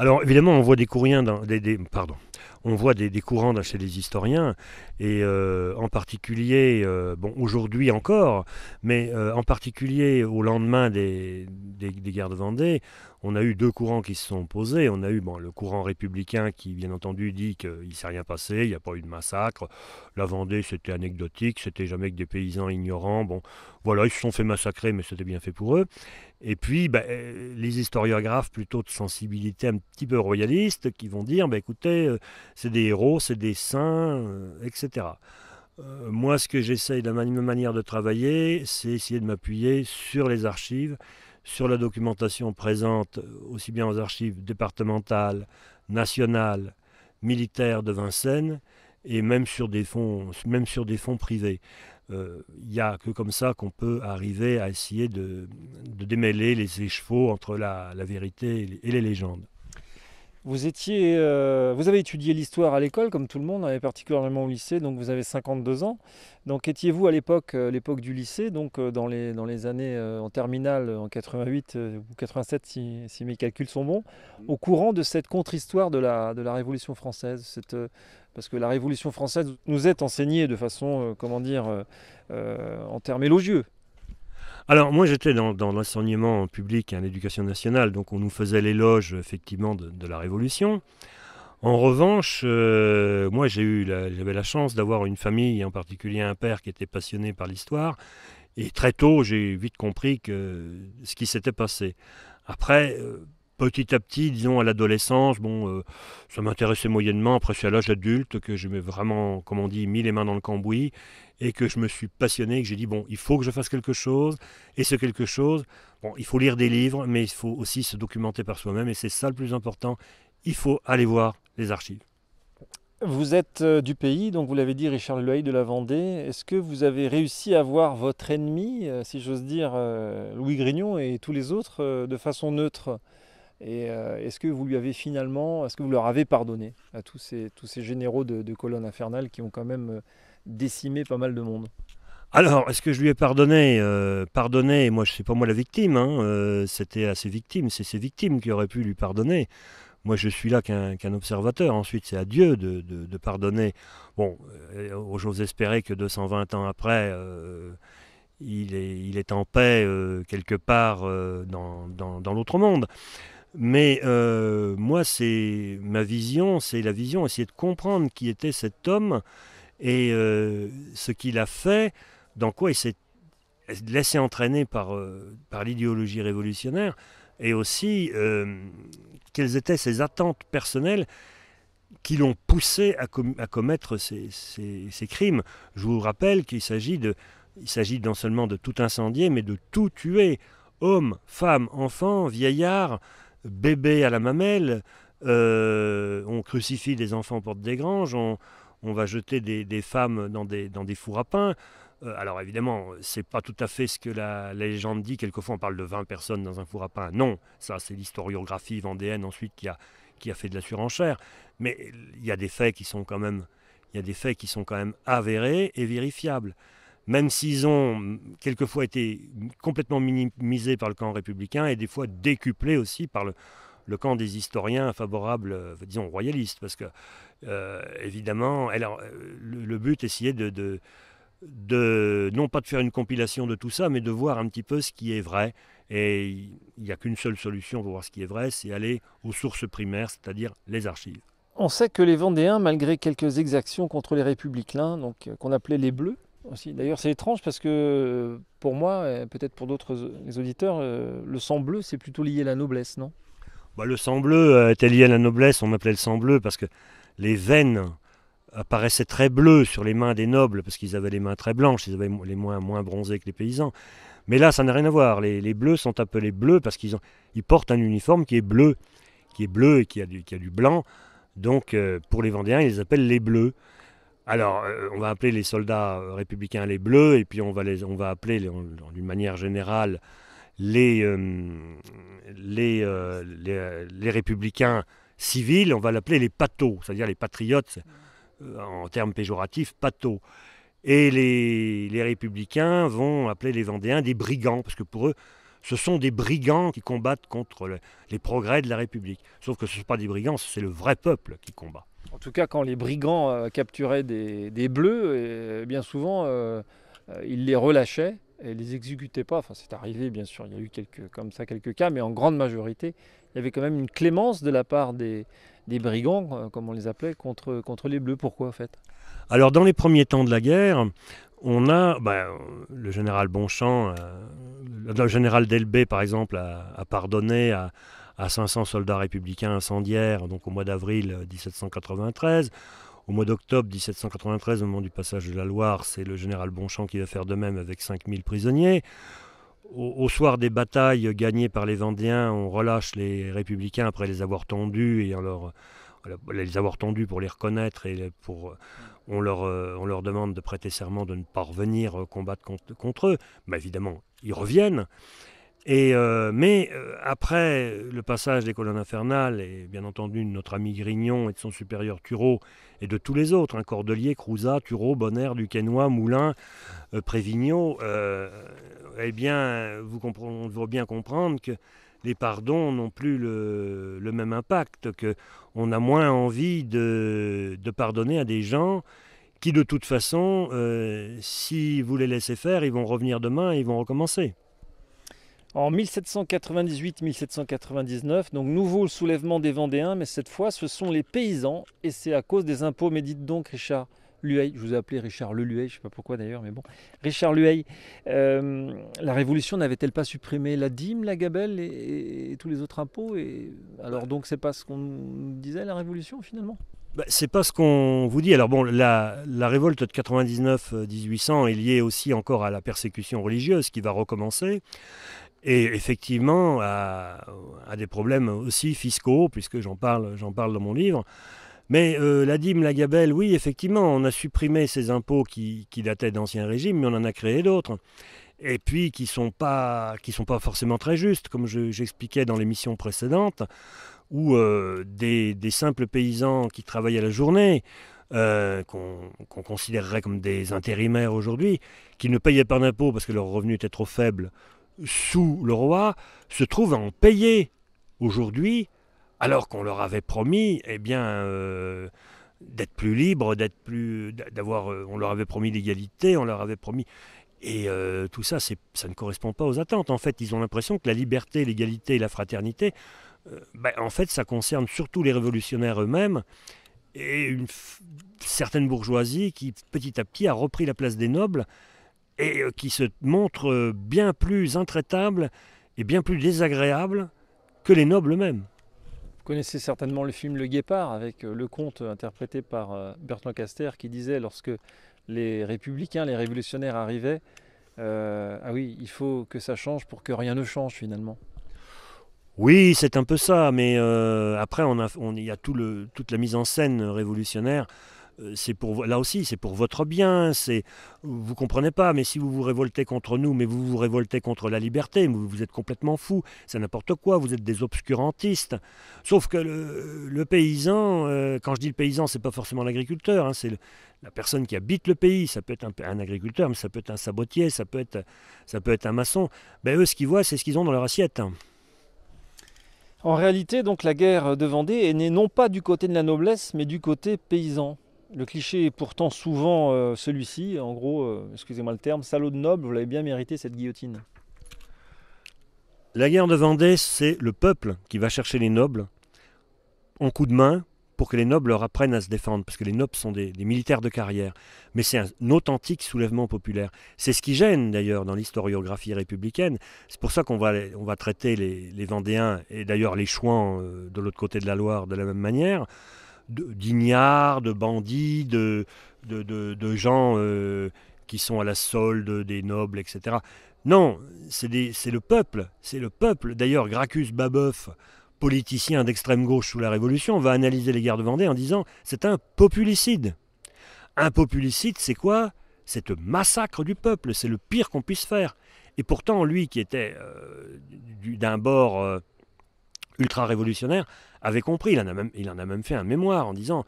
alors évidemment, on voit des dans, des, pardon, on voit des, courants dans, chez les historiens, et euh, en particulier, euh, bon, aujourd'hui encore, mais euh, en particulier au lendemain des, des, guerres de Vendée, on a eu deux courants qui se sont posés. On a eu le courant républicain qui, bien entendu, dit qu'il ne s'est rien passé, il n'y a pas eu de massacre. La Vendée, c'était anecdotique, c'était jamais que des paysans ignorants. Bon, voilà, ils se sont fait massacrer, mais c'était bien fait pour eux. Et puis, bah, euh, les historiographes plutôt de sensibilité un petit peu royaliste qui vont dire, ben écoutez, euh, c'est des héros, c'est des saints, euh, etc. moi, ce que j'essaye, la même manière de travailler, c'est essayer de m'appuyer sur les archives, sur la documentation présente aussi bien aux archives départementales, nationales, militaires de Vincennes, et même sur des fonds, même sur des fonds privés il euh, n'y a que comme ça qu'on peut arriver à essayer de, démêler les échevaux entre la vérité et les légendes. Vous, étiez, euh, vous avez étudié l'histoire à l'école, comme tout le monde, hein, et particulièrement au lycée, donc vous avez 52 ans. Donc étiez-vous à l'époque, euh, l'époque du lycée, donc euh, dans les, dans les années en terminale, en 88 ou 87, si, mes calculs sont bons, mm. au courant de cette contre-histoire de la, de la Révolution française Parce que la Révolution française nous est enseignée de façon, comment dire, en termes élogieux. Alors moi j'étais dans, l'enseignement public et l'éducation nationale, donc on nous faisait l'éloge effectivement de, la Révolution. En revanche, euh, moi j'ai eu j'avais la chance d'avoir une famille, en particulier un père qui était passionné par l'histoire, et très tôt j'ai vite compris que, ce qui s'était passé. Après, euh, petit à petit, disons à l'adolescence, bon, euh, ça m'intéressait moyennement. Après, c'est à l'âge adulte que je m'ai vraiment, comme on dit, mis les mains dans le cambouis et que je me suis passionné, que j'ai dit, bon, il faut que je fasse quelque chose. Et ce quelque chose, bon, il faut lire des livres, mais il faut aussi se documenter par soi-même. Et c'est ça le plus important. Il faut aller voir les archives. Vous êtes euh, du pays, donc vous l'avez dit, Richard Leuil de la Vendée. Est-ce que vous avez réussi à voir votre ennemi, euh, si j'ose dire, Louis Grignon et tous les autres, de façon neutre et euh, est-ce que vous lui avez finalement, est-ce que vous leur avez pardonné à tous ces, tous ces généraux de, colonne infernale qui ont quand même euh, décimé pas mal de monde alors, est-ce que je lui ai pardonné Pardonner, euh, Pardonné, moi, je sais pas moi la victime. Hein, c'était à ses victimes, c'est ses victimes qui auraient pu lui pardonner. Moi, je suis là qu'un observateur. Ensuite, c'est à Dieu de, pardonner. Bon, oh, j'ose espérer que 220 ans après, il est, en paix quelque part dans l'autre monde. Mais euh, moi, c'est ma vision, c'est la vision, essayer de comprendre qui était cet homme et euh, ce qu'il a fait, dans quoi il s'est laissé entraîner par, euh, par l'idéologie révolutionnaire, et aussi quelles étaient ses attentes personnelles qui l'ont poussé à, commettre ces, ces, ces crimes. Je vous rappelle qu'il s'agit de, il s'agit non seulement de tout incendier, mais de tout tuer, hommes, femmes, enfants, vieillards bébé à la mamelle, euh, on crucifie des enfants porte des granges, on, va jeter des, femmes dans des, dans des fours à pain. Euh, alors évidemment, c'est pas tout à fait ce que la, légende dit. Quelquefois, on parle de 20 personnes dans un four à pain. Non, ça, c'est l'historiographie vendéenne ensuite qui a, qui a fait de la surenchère. Mais il y a des faits qui sont quand même, il y a des faits qui sont quand même avérés et vérifiables même s'ils ont mm, quelquefois été complètement minimisés par le camp républicain et des fois décuplés aussi par le, camp des historiens favorables, euh, disons, royalistes, parce que, euh, évidemment, alors, euh, le, but est de, de, non pas de faire une compilation de tout ça, mais de voir un petit peu ce qui est vrai. Et il n'y a qu'une seule solution pour voir ce qui est vrai, c'est aller aux sources primaires, c'est-à-dire les archives. On sait que les Vendéens, malgré quelques exactions contre les républicains, donc qu'on appelait les Bleus, D'ailleurs, c'est étrange parce que euh, pour moi, peut-être pour d'autres euh, auditeurs, euh, le sang bleu, c'est plutôt lié à la noblesse, non bah, Le sang bleu était lié à la noblesse. On m'appelait le sang bleu parce que les veines apparaissaient très bleues sur les mains des nobles parce qu'ils avaient les mains très blanches, ils avaient les mains moins bronzées que les paysans. Mais là, ça n'a rien à voir. Les, bleus sont appelés bleus parce qu'ils portent un uniforme qui est bleu, qui est bleu et qui a du, blanc. Donc, pour les Vendéens, ils les appellent les bleus. Alors, euh, on va appeler les soldats euh, républicains les bleus, et puis on va, les, on va appeler, d'une manière générale, les, euh, les, les, républicains civils, on va l'appeler les patos, c'est-à-dire les patriotes, en termes péjoratifs, pato. Et les, républicains vont appeler les Vendéens des brigands, parce que pour eux, ce sont des brigands qui combattent contre les progrès de la République. Sauf que ce ne sont pas des brigands, c'est le vrai peuple qui combat. En tout cas, quand les brigands euh, capturaient des, bleus, et euh, bien souvent, euh, ils les relâchaient et les exécutaient pas. Enfin, c'est arrivé, bien sûr, il y a eu quelques, comme ça quelques cas, mais en grande majorité, il y avait quand même une clémence de la part des, brigands, comme on les appelait, contre, contre les bleus. Pourquoi, en fait Alors, dans les premiers temps de la guerre, on a bah, le général Bonchamp, le général Delbé, par exemple, a pardonné à à 500 soldats républicains incendiaires, donc au mois d'avril 1793. Euh, au mois d'octobre 1793, au moment du passage de la Loire, c'est le général Bonchamp qui va faire de même avec 5000 prisonniers. Au, soir des batailles gagnées par les Vendéens, on relâche les républicains après les avoir tendus et euh, les avoir tendus pour les reconnaître et pour euh, on leur, on leur demande de prêter serment de ne pas revenir combattre contre eux. Mais évidemment, ils reviennent. Euh, mais euh, après le passage des colonnes infernales, et bien entendu de notre ami Grignon et de son supérieur Turo et de tous les autres, hein, Cordelier, Cruzat, Tureau, Bonner, Duquesnoy, Moulin, euh, euh eh bien, vous on bien comprendre que les pardons n'ont plus le, même impact, qu'on a moins envie de, de, pardonner à des gens qui, de toute façon, si vous les laissez faire, ils vont revenir demain et ils vont recommencer en 1798-1799, donc nouveau soulèvement des Vendéens, mais cette fois ce sont les paysans, et c'est à cause des impôts. Mais dites donc, Richard Luey. je vous ai appelé Richard Le je ne sais pas pourquoi d'ailleurs, mais bon, Richard Luey, euh, la Révolution n'avait-elle pas supprimé la dîme, la gabelle et, tous les autres impôts et, Alors donc, c'est pas ce qu'on disait la Révolution finalement Ce bah, c'est pas ce qu'on vous dit. Alors bon, la, la révolte de 99-1800 euh, est liée aussi encore à la persécution religieuse qui va recommencer et effectivement à, des problèmes aussi fiscaux, puisque j'en parle, parle dans mon livre. Mais euh, la dîme, la gabelle, oui, effectivement, on a supprimé ces impôts qui, dataient d'ancien régime, mais on en a créé d'autres. Et puis qui ne sont, pas, sont pas forcément très justes, comme j'expliquais dans l'émission précédente, où euh, des, simples paysans qui travaillaient à la journée, euh, qu'on considérerait comme des intérimaires aujourd'hui, qui ne payaient pas d'impôts parce que leur revenu était trop faible sous le roi se trouvent à en payer aujourd'hui, alors qu'on leur avait promis, eh bien, euh, d'être plus libres, d'être plus, d'avoir, euh, on leur avait promis l'égalité, on leur avait promis, et euh, tout ça, ça ne correspond pas aux attentes. En fait, ils ont l'impression que la liberté, l'égalité et la fraternité, ben, en fait, ça concerne surtout les révolutionnaires eux-mêmes et une certaine bourgeoisie qui, petit à petit, a repris la place des nobles et euh, qui se montre euh, bien plus intraitable et bien plus désagréable que les nobles eux-mêmes. Vous connaissez certainement le film Le Guépard avec euh, le conte interprété par Bertrand Caster qui disait lorsque les républicains, les révolutionnaires arrivaient, ah oui, il faut que ça change pour que rien ne change finalement. Oui, c'est un peu ça, mais après, on, y a tout le, toute la mise en scène révolutionnaire euh, c'est pour là aussi, c'est pour votre bien. C'est vous comprenez pas, mais si vous vous révoltez contre nous, mais vous vous révoltez contre la liberté, vous, êtes complètement fou. C'est n'importe quoi. Vous êtes des obscurantistes. Sauf que le, paysan, euh, quand je dis le paysan, c'est pas forcément l'agriculteur. Hein, c'est la personne qui habite le pays. Ça peut être un, agriculteur, mais ça peut être un sabotier, ça peut être ça peut être un maçon. Ben eux, ce qu'ils voient, c'est ce qu'ils ont dans leur assiette. En réalité, donc, la guerre de Vendée est née non pas du côté de la noblesse, mais du côté paysan. Le cliché est pourtant souvent euh, celui-ci, en gros, euh, excusez-moi le terme, salaud de noble, vous l'avez bien mérité cette guillotine. La guerre de Vendée, c'est le peuple qui va chercher les nobles en coup de main pour que les nobles leur apprennent à se défendre, parce que les nobles sont des, militaires de carrière. Mais c'est un, authentique soulèvement populaire. C'est ce qui gêne d'ailleurs dans l'historiographie républicaine. C'est pour ça qu'on va, on va traiter les, Vendéens et d'ailleurs les Chouans euh, de l'autre côté de la Loire de la même manière d'ignards, de, bandits, de, de, gens euh, qui sont à la solde des nobles, etc. Non, c'est le peuple, c'est le peuple. D'ailleurs, Gracchus Babeuf, politicien d'extrême gauche sous la Révolution, va analyser les guerres de Vendée en disant c'est un populicide. Un populicide, c'est quoi C'est le massacre du peuple, c'est le pire qu'on puisse faire. Et pourtant, lui qui était euh, d'un bord euh, ultra-révolutionnaire, avait compris. Il en a même, il en a même fait un mémoire en disant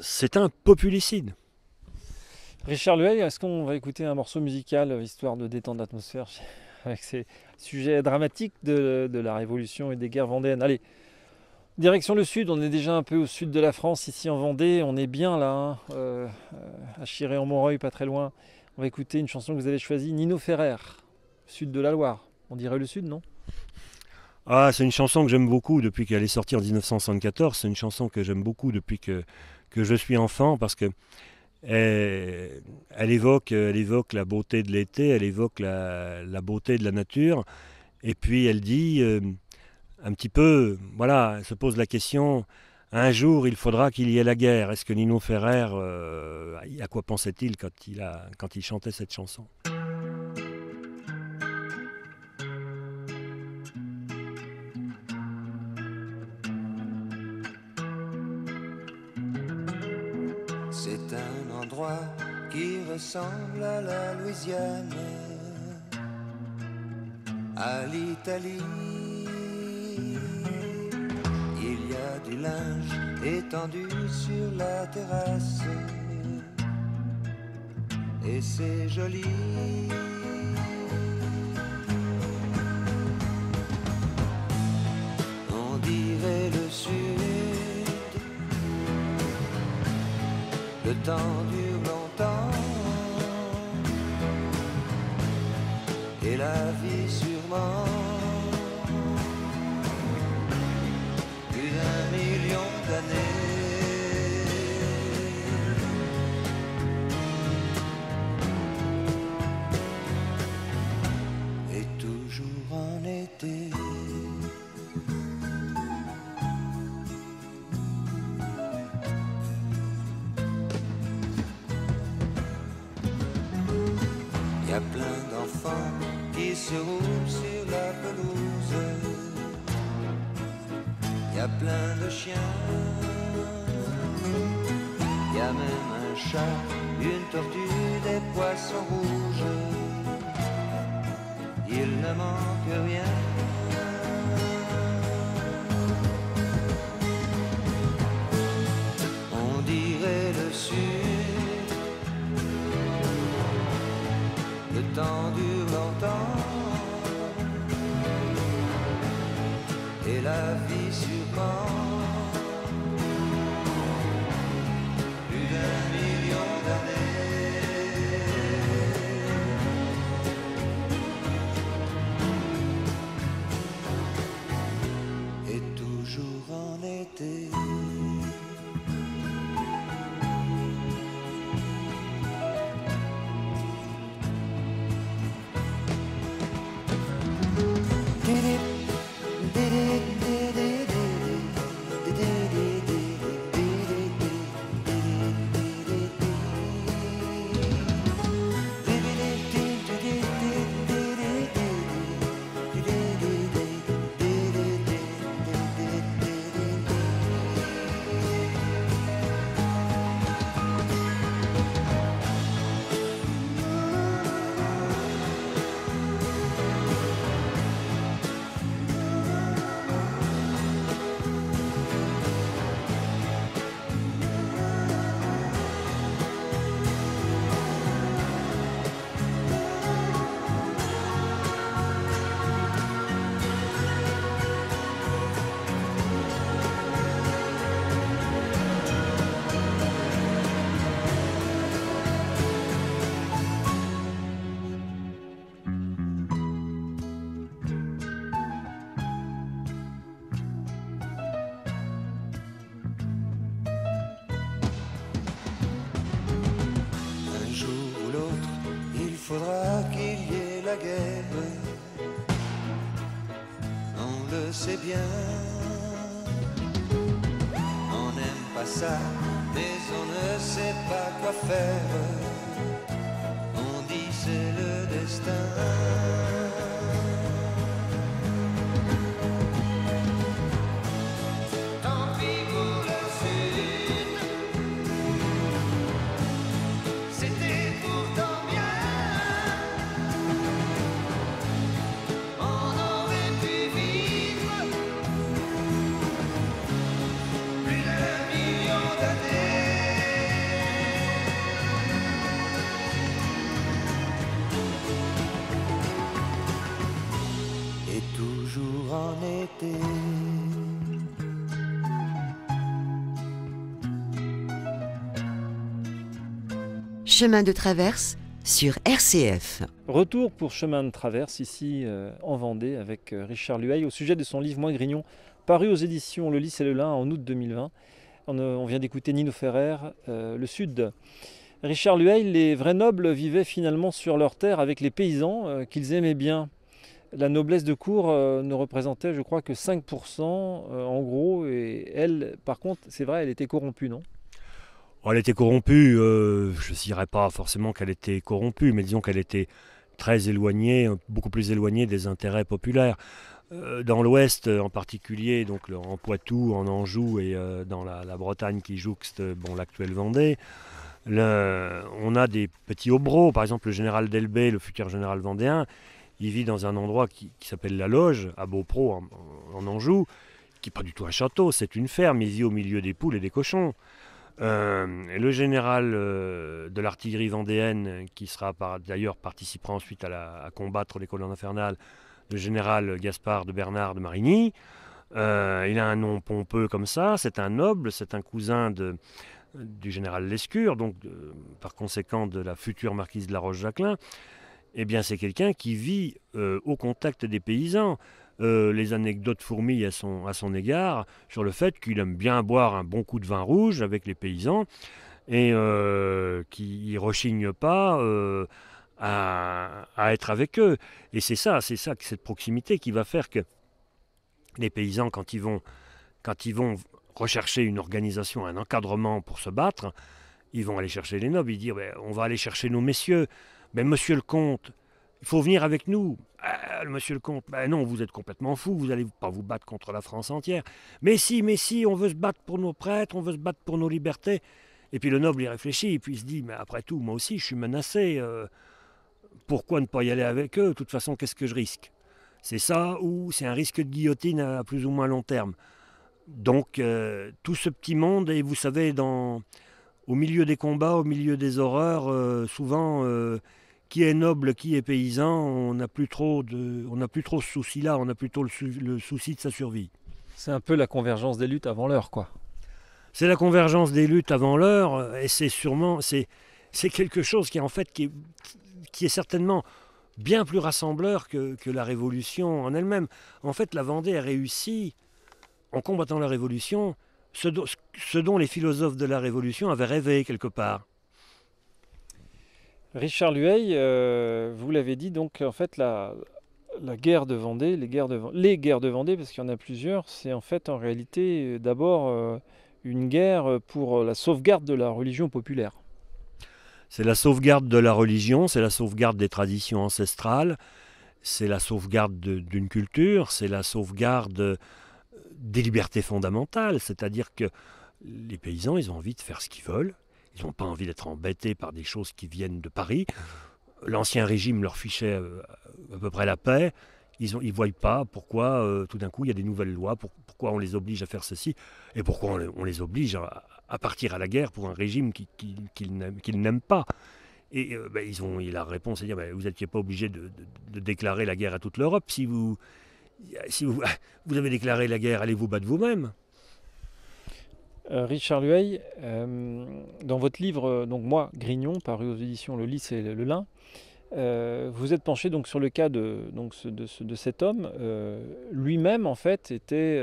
c'est un populicide. Richard Luel est-ce qu'on va écouter un morceau musical euh, histoire de détendre l'atmosphère avec ces sujets dramatiques de, la Révolution et des guerres vendéennes Allez, direction le sud, on est déjà un peu au sud de la France, ici en Vendée, on est bien là, hein. euh, à Chiré-en-Montreuil, pas très loin. On va écouter une chanson que vous avez choisie, Nino Ferrer, sud de la Loire. On dirait le sud, non ah, c'est une chanson que j'aime beaucoup depuis qu'elle est sortie en 1974. C'est une chanson que j'aime beaucoup depuis que, je suis enfant parce que eh, elle, évoque, la beauté de l'été, elle évoque la, beauté de la nature. Et puis elle dit euh, un petit peu, voilà, elle se pose la question un jour, il faudra qu'il y ait la guerre. Est-ce que Nino Ferrer, à euh, quoi pensait-il quand il, a, quand il chantait cette chanson C'est un endroit qui ressemble à la Louisiane, à l'Italie. Il y a du linge étendu sur la terrasse, et c'est joli. temps dure longtemps et la vie sûrement une tortue, des poissons rouges. Il ne manque rien Chemin de traverse sur RCF. Retour pour Chemin de traverse ici euh, en Vendée avec euh, Richard Lueil au sujet de son livre Moins Grignon, paru aux éditions Le Lys et le Lin en août 2020. Euh, on, vient d'écouter Nino Ferrer, Le Sud. Richard Lueil, les vrais nobles vivaient finalement sur leur terre avec les paysans qu'ils aimaient bien. La noblesse de cour ne représentait, je crois, que 5% en gros, et elle, par contre, c'est vrai, elle était corrompue, non Oh, elle était corrompue, euh, je ne dirais pas forcément qu'elle était corrompue, mais disons qu'elle était très éloignée, euh, beaucoup plus éloignée des intérêts populaires. Euh, dans l'Ouest en particulier, donc en Poitou, en Anjou et dans la, Bretagne qui jouxte bon, l'actuelle Vendée, on a des petits obros. Par exemple, le général Delbé, le futur général vendéen, il vit dans un endroit qui, s'appelle La Loge, à Beaupro, en, en Anjou, qui n'est pas du tout un château, c'est une ferme. Il vit au milieu des poules et des cochons. Euh, le général euh, de l'artillerie vendéenne, qui sera par, d'ailleurs participera ensuite à, combattre les colonnes infernales, le général Gaspard de Bernard de Marigny, euh, il a un nom pompeux comme ça, c'est un noble, c'est un cousin du général Lescure, donc par conséquent de la future marquise de la Roche-Jacquelin. et eh bien, c'est quelqu'un qui vit au contact des paysans. Euh, les anecdotes fourmillent à son, égard sur le fait qu'il aime bien boire un bon coup de vin rouge avec les paysans et euh, qu'il ne rechigne pas euh, à, être avec eux. Et c'est ça, c'est ça, cette proximité qui va faire que les paysans, quand ils vont, quand ils vont rechercher une organisation, un encadrement pour se battre, ils vont aller chercher les nobles, ils disent ben, on va aller chercher nos messieurs. Mais ben, monsieur le comte, il faut venir avec nous. Ah, monsieur le comte, ben non, vous êtes complètement fou, vous n'allez pas vous battre contre la France entière. Mais si, mais si, on veut se battre pour nos prêtres, on veut se battre pour nos libertés. Et puis le noble y réfléchit, et puis il se dit, mais après tout, moi aussi, je suis menacé. Euh, pourquoi ne pas y aller avec eux De toute façon, qu'est-ce que je risque C'est ça ou c'est un risque de guillotine à plus ou moins long terme. Donc, euh, tout ce petit monde, et vous savez, au milieu des combats, au milieu des horreurs, euh, souvent qui est noble, qui est paysan, on n'a plus trop de, on n'a plus trop ce souci-là, on a plutôt le, souci de sa survie. C'est un peu la convergence des luttes avant l'heure, quoi. C'est la convergence des luttes avant l'heure, et c'est sûrement, c'est, c'est quelque chose qui est en fait, qui est, qui est certainement bien plus rassembleur que, que la Révolution en elle-même. En fait, la Vendée a réussi, en combattant la Révolution, ce dont les philosophes de la Révolution avaient rêvé quelque part. Richard Luey, euh, vous l'avez dit, donc en fait la, guerre de Vendée, les guerres de, Vendée, parce qu'il y en a plusieurs, c'est en fait en réalité euh, d'abord euh, une guerre pour la sauvegarde de la religion populaire. C'est la sauvegarde de la religion, c'est la sauvegarde des traditions ancestrales, c'est la sauvegarde d'une culture, c'est la sauvegarde des libertés fondamentales, c'est-à-dire que les paysans, ils ont envie de faire ce qu'ils veulent, ils n'ont pas envie d'être embêtés par des choses qui viennent de Paris. L'ancien régime leur fichait euh, à peu près la paix. Ils ne voient pas pourquoi euh, tout d'un coup il y a des nouvelles lois, pourquoi on les oblige à faire ceci et pourquoi on, les oblige à, partir à la guerre pour un régime qu'ils n'aiment pas. Et euh, bah, ils ont la réponse à dire bah, vous n'étiez pas obligé de, déclarer la guerre à toute l'Europe. Si, vous, si vous avez déclaré la guerre, allez vous battre vous-même. Euh, Richard Luey, euh, dans votre livre, euh, donc moi, Grignon, paru aux éditions Le Lys et Le Lin, vous êtes penché donc sur le cas de, donc, de, cet homme. Lui-même, en fait, était,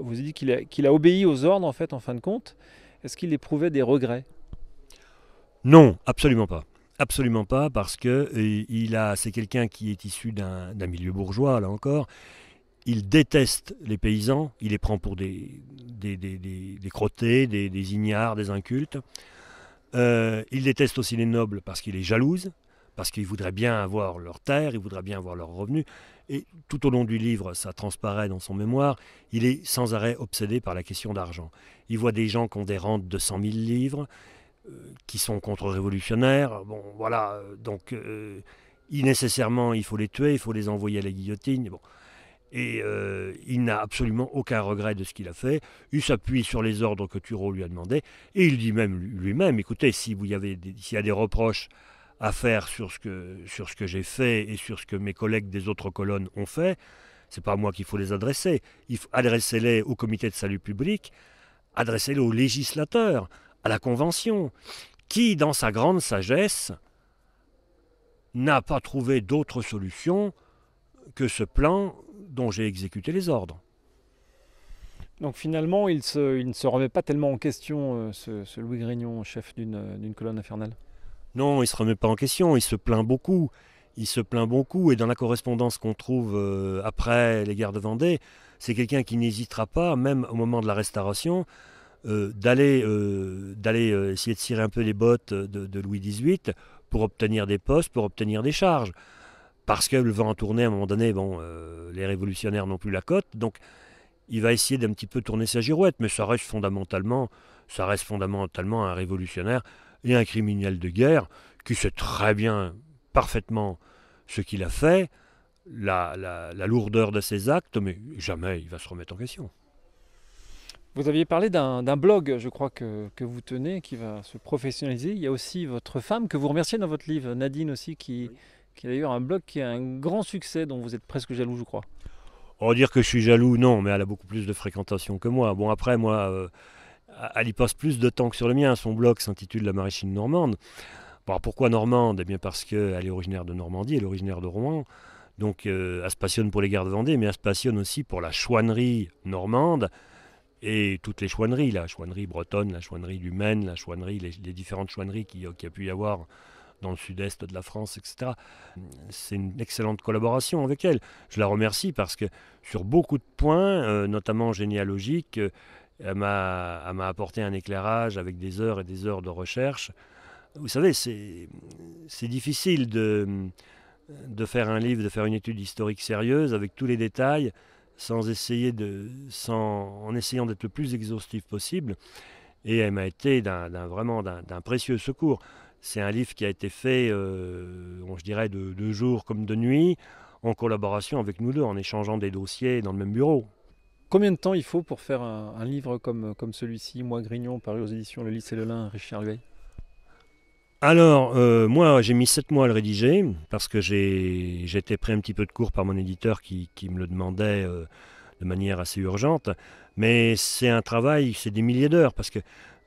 vous avez dit qu'il a, obéi aux ordres, en fait, en fin de compte. Est-ce qu'il éprouvait des regrets Non, absolument pas. Absolument pas, parce que il a, c'est quelqu'un qui est issu d'un milieu bourgeois, là encore, il déteste les paysans, il les prend pour des, des, des, des, crottés, des, ignares, des incultes. Euh, il déteste aussi les nobles parce qu'il est jalouse, parce qu'il voudrait bien avoir leur terre, il voudrait bien avoir leurs revenus. Et tout au long du livre, ça transparaît dans son mémoire, il est sans arrêt obsédé par la question d'argent. Il voit des gens qui ont des rentes de 100 000 livres, euh, qui sont contre-révolutionnaires. Bon, voilà, euh, donc, inécessairement, nécessairement, il faut les tuer, il faut les envoyer à la guillotine. Bon, et euh, il n'a absolument aucun regret de ce qu'il a fait. Il s'appuie sur les ordres que Turo lui a demandé, Et il dit même lui-même, écoutez, s'il y a des reproches à faire sur ce que, sur ce que j'ai fait et sur ce que mes collègues des autres colonnes ont fait, c'est pas à moi qu'il faut les adresser. Il adresser-les au comité de salut public, adresser-les aux législateurs, à la Convention, qui, dans sa grande sagesse, n'a pas trouvé d'autre solution que ce plan dont j'ai exécuté les ordres. Donc finalement, il, ne se remet pas tellement en question, euh, ce, Louis Grignon, chef d'une euh, colonne infernale Non, il ne se remet pas en question, il se plaint beaucoup. Il se plaint beaucoup, et dans la correspondance qu'on trouve euh, après les guerres de Vendée, c'est quelqu'un qui n'hésitera pas, même au moment de la restauration, d'aller essayer de tirer un peu les bottes de Louis XVIII pour obtenir des postes, pour obtenir des charges parce que le vent a tourné à un moment donné, bon, euh, les révolutionnaires n'ont plus la cote, donc il va essayer d'un petit peu tourner sa girouette, mais ça reste fondamentalement, ça reste fondamentalement un révolutionnaire et un criminel de guerre qui sait très bien, parfaitement ce qu'il a fait, la, la, lourdeur de ses actes, mais jamais il va se remettre en question. Vous aviez parlé d'un blog, je crois, que, vous tenez, qui va se professionnaliser. Il y a aussi votre femme que vous remerciez dans votre livre, Nadine aussi, qui, qui a un blog qui a un grand succès dont vous êtes presque jaloux, je crois. On oh, va dire que je suis jaloux, non, mais elle a beaucoup plus de fréquentation que moi. Bon, après, moi, euh, elle y passe plus de temps que sur le mien. Son blog s'intitule La Maréchine Normande. pourquoi Normande Eh bien parce qu'elle est originaire de Normandie, elle est originaire de Rouen. Donc euh, elle se passionne pour les guerres de Vendée, mais elle se passionne aussi pour la chouannerie normande et toutes les chouanneries, la chouannerie bretonne, la chouannerie du Maine, la chouannerie, les, différentes chouanneries qu'il qui y a pu y avoir dans le sud-est de la France, etc. C'est une excellente collaboration avec elle. Je la remercie parce que sur beaucoup de points, euh, notamment généalogiques, euh, elle m'a apporté un éclairage avec des heures et des heures de recherche. Vous savez, c'est difficile de, de faire un livre, de faire une étude historique sérieuse avec tous les détails, sans essayer de, sans, en essayant d'être le plus exhaustif possible. Et elle m'a été vraiment d'un précieux secours. C'est un livre qui a été fait, euh, je dirais, de, jour comme de nuit, en collaboration avec nous deux, en échangeant des dossiers dans le même bureau. Combien de temps il faut pour faire un, livre comme, celui-ci, Moi Grignon, paru aux éditions Le Lycée Lin, Richard Lueil alors, euh, moi, j'ai mis sept mois à le rédiger parce que j'étais pris un petit peu de cours par mon éditeur qui, me le demandait euh, de manière assez urgente. Mais c'est un travail, c'est des milliers d'heures parce que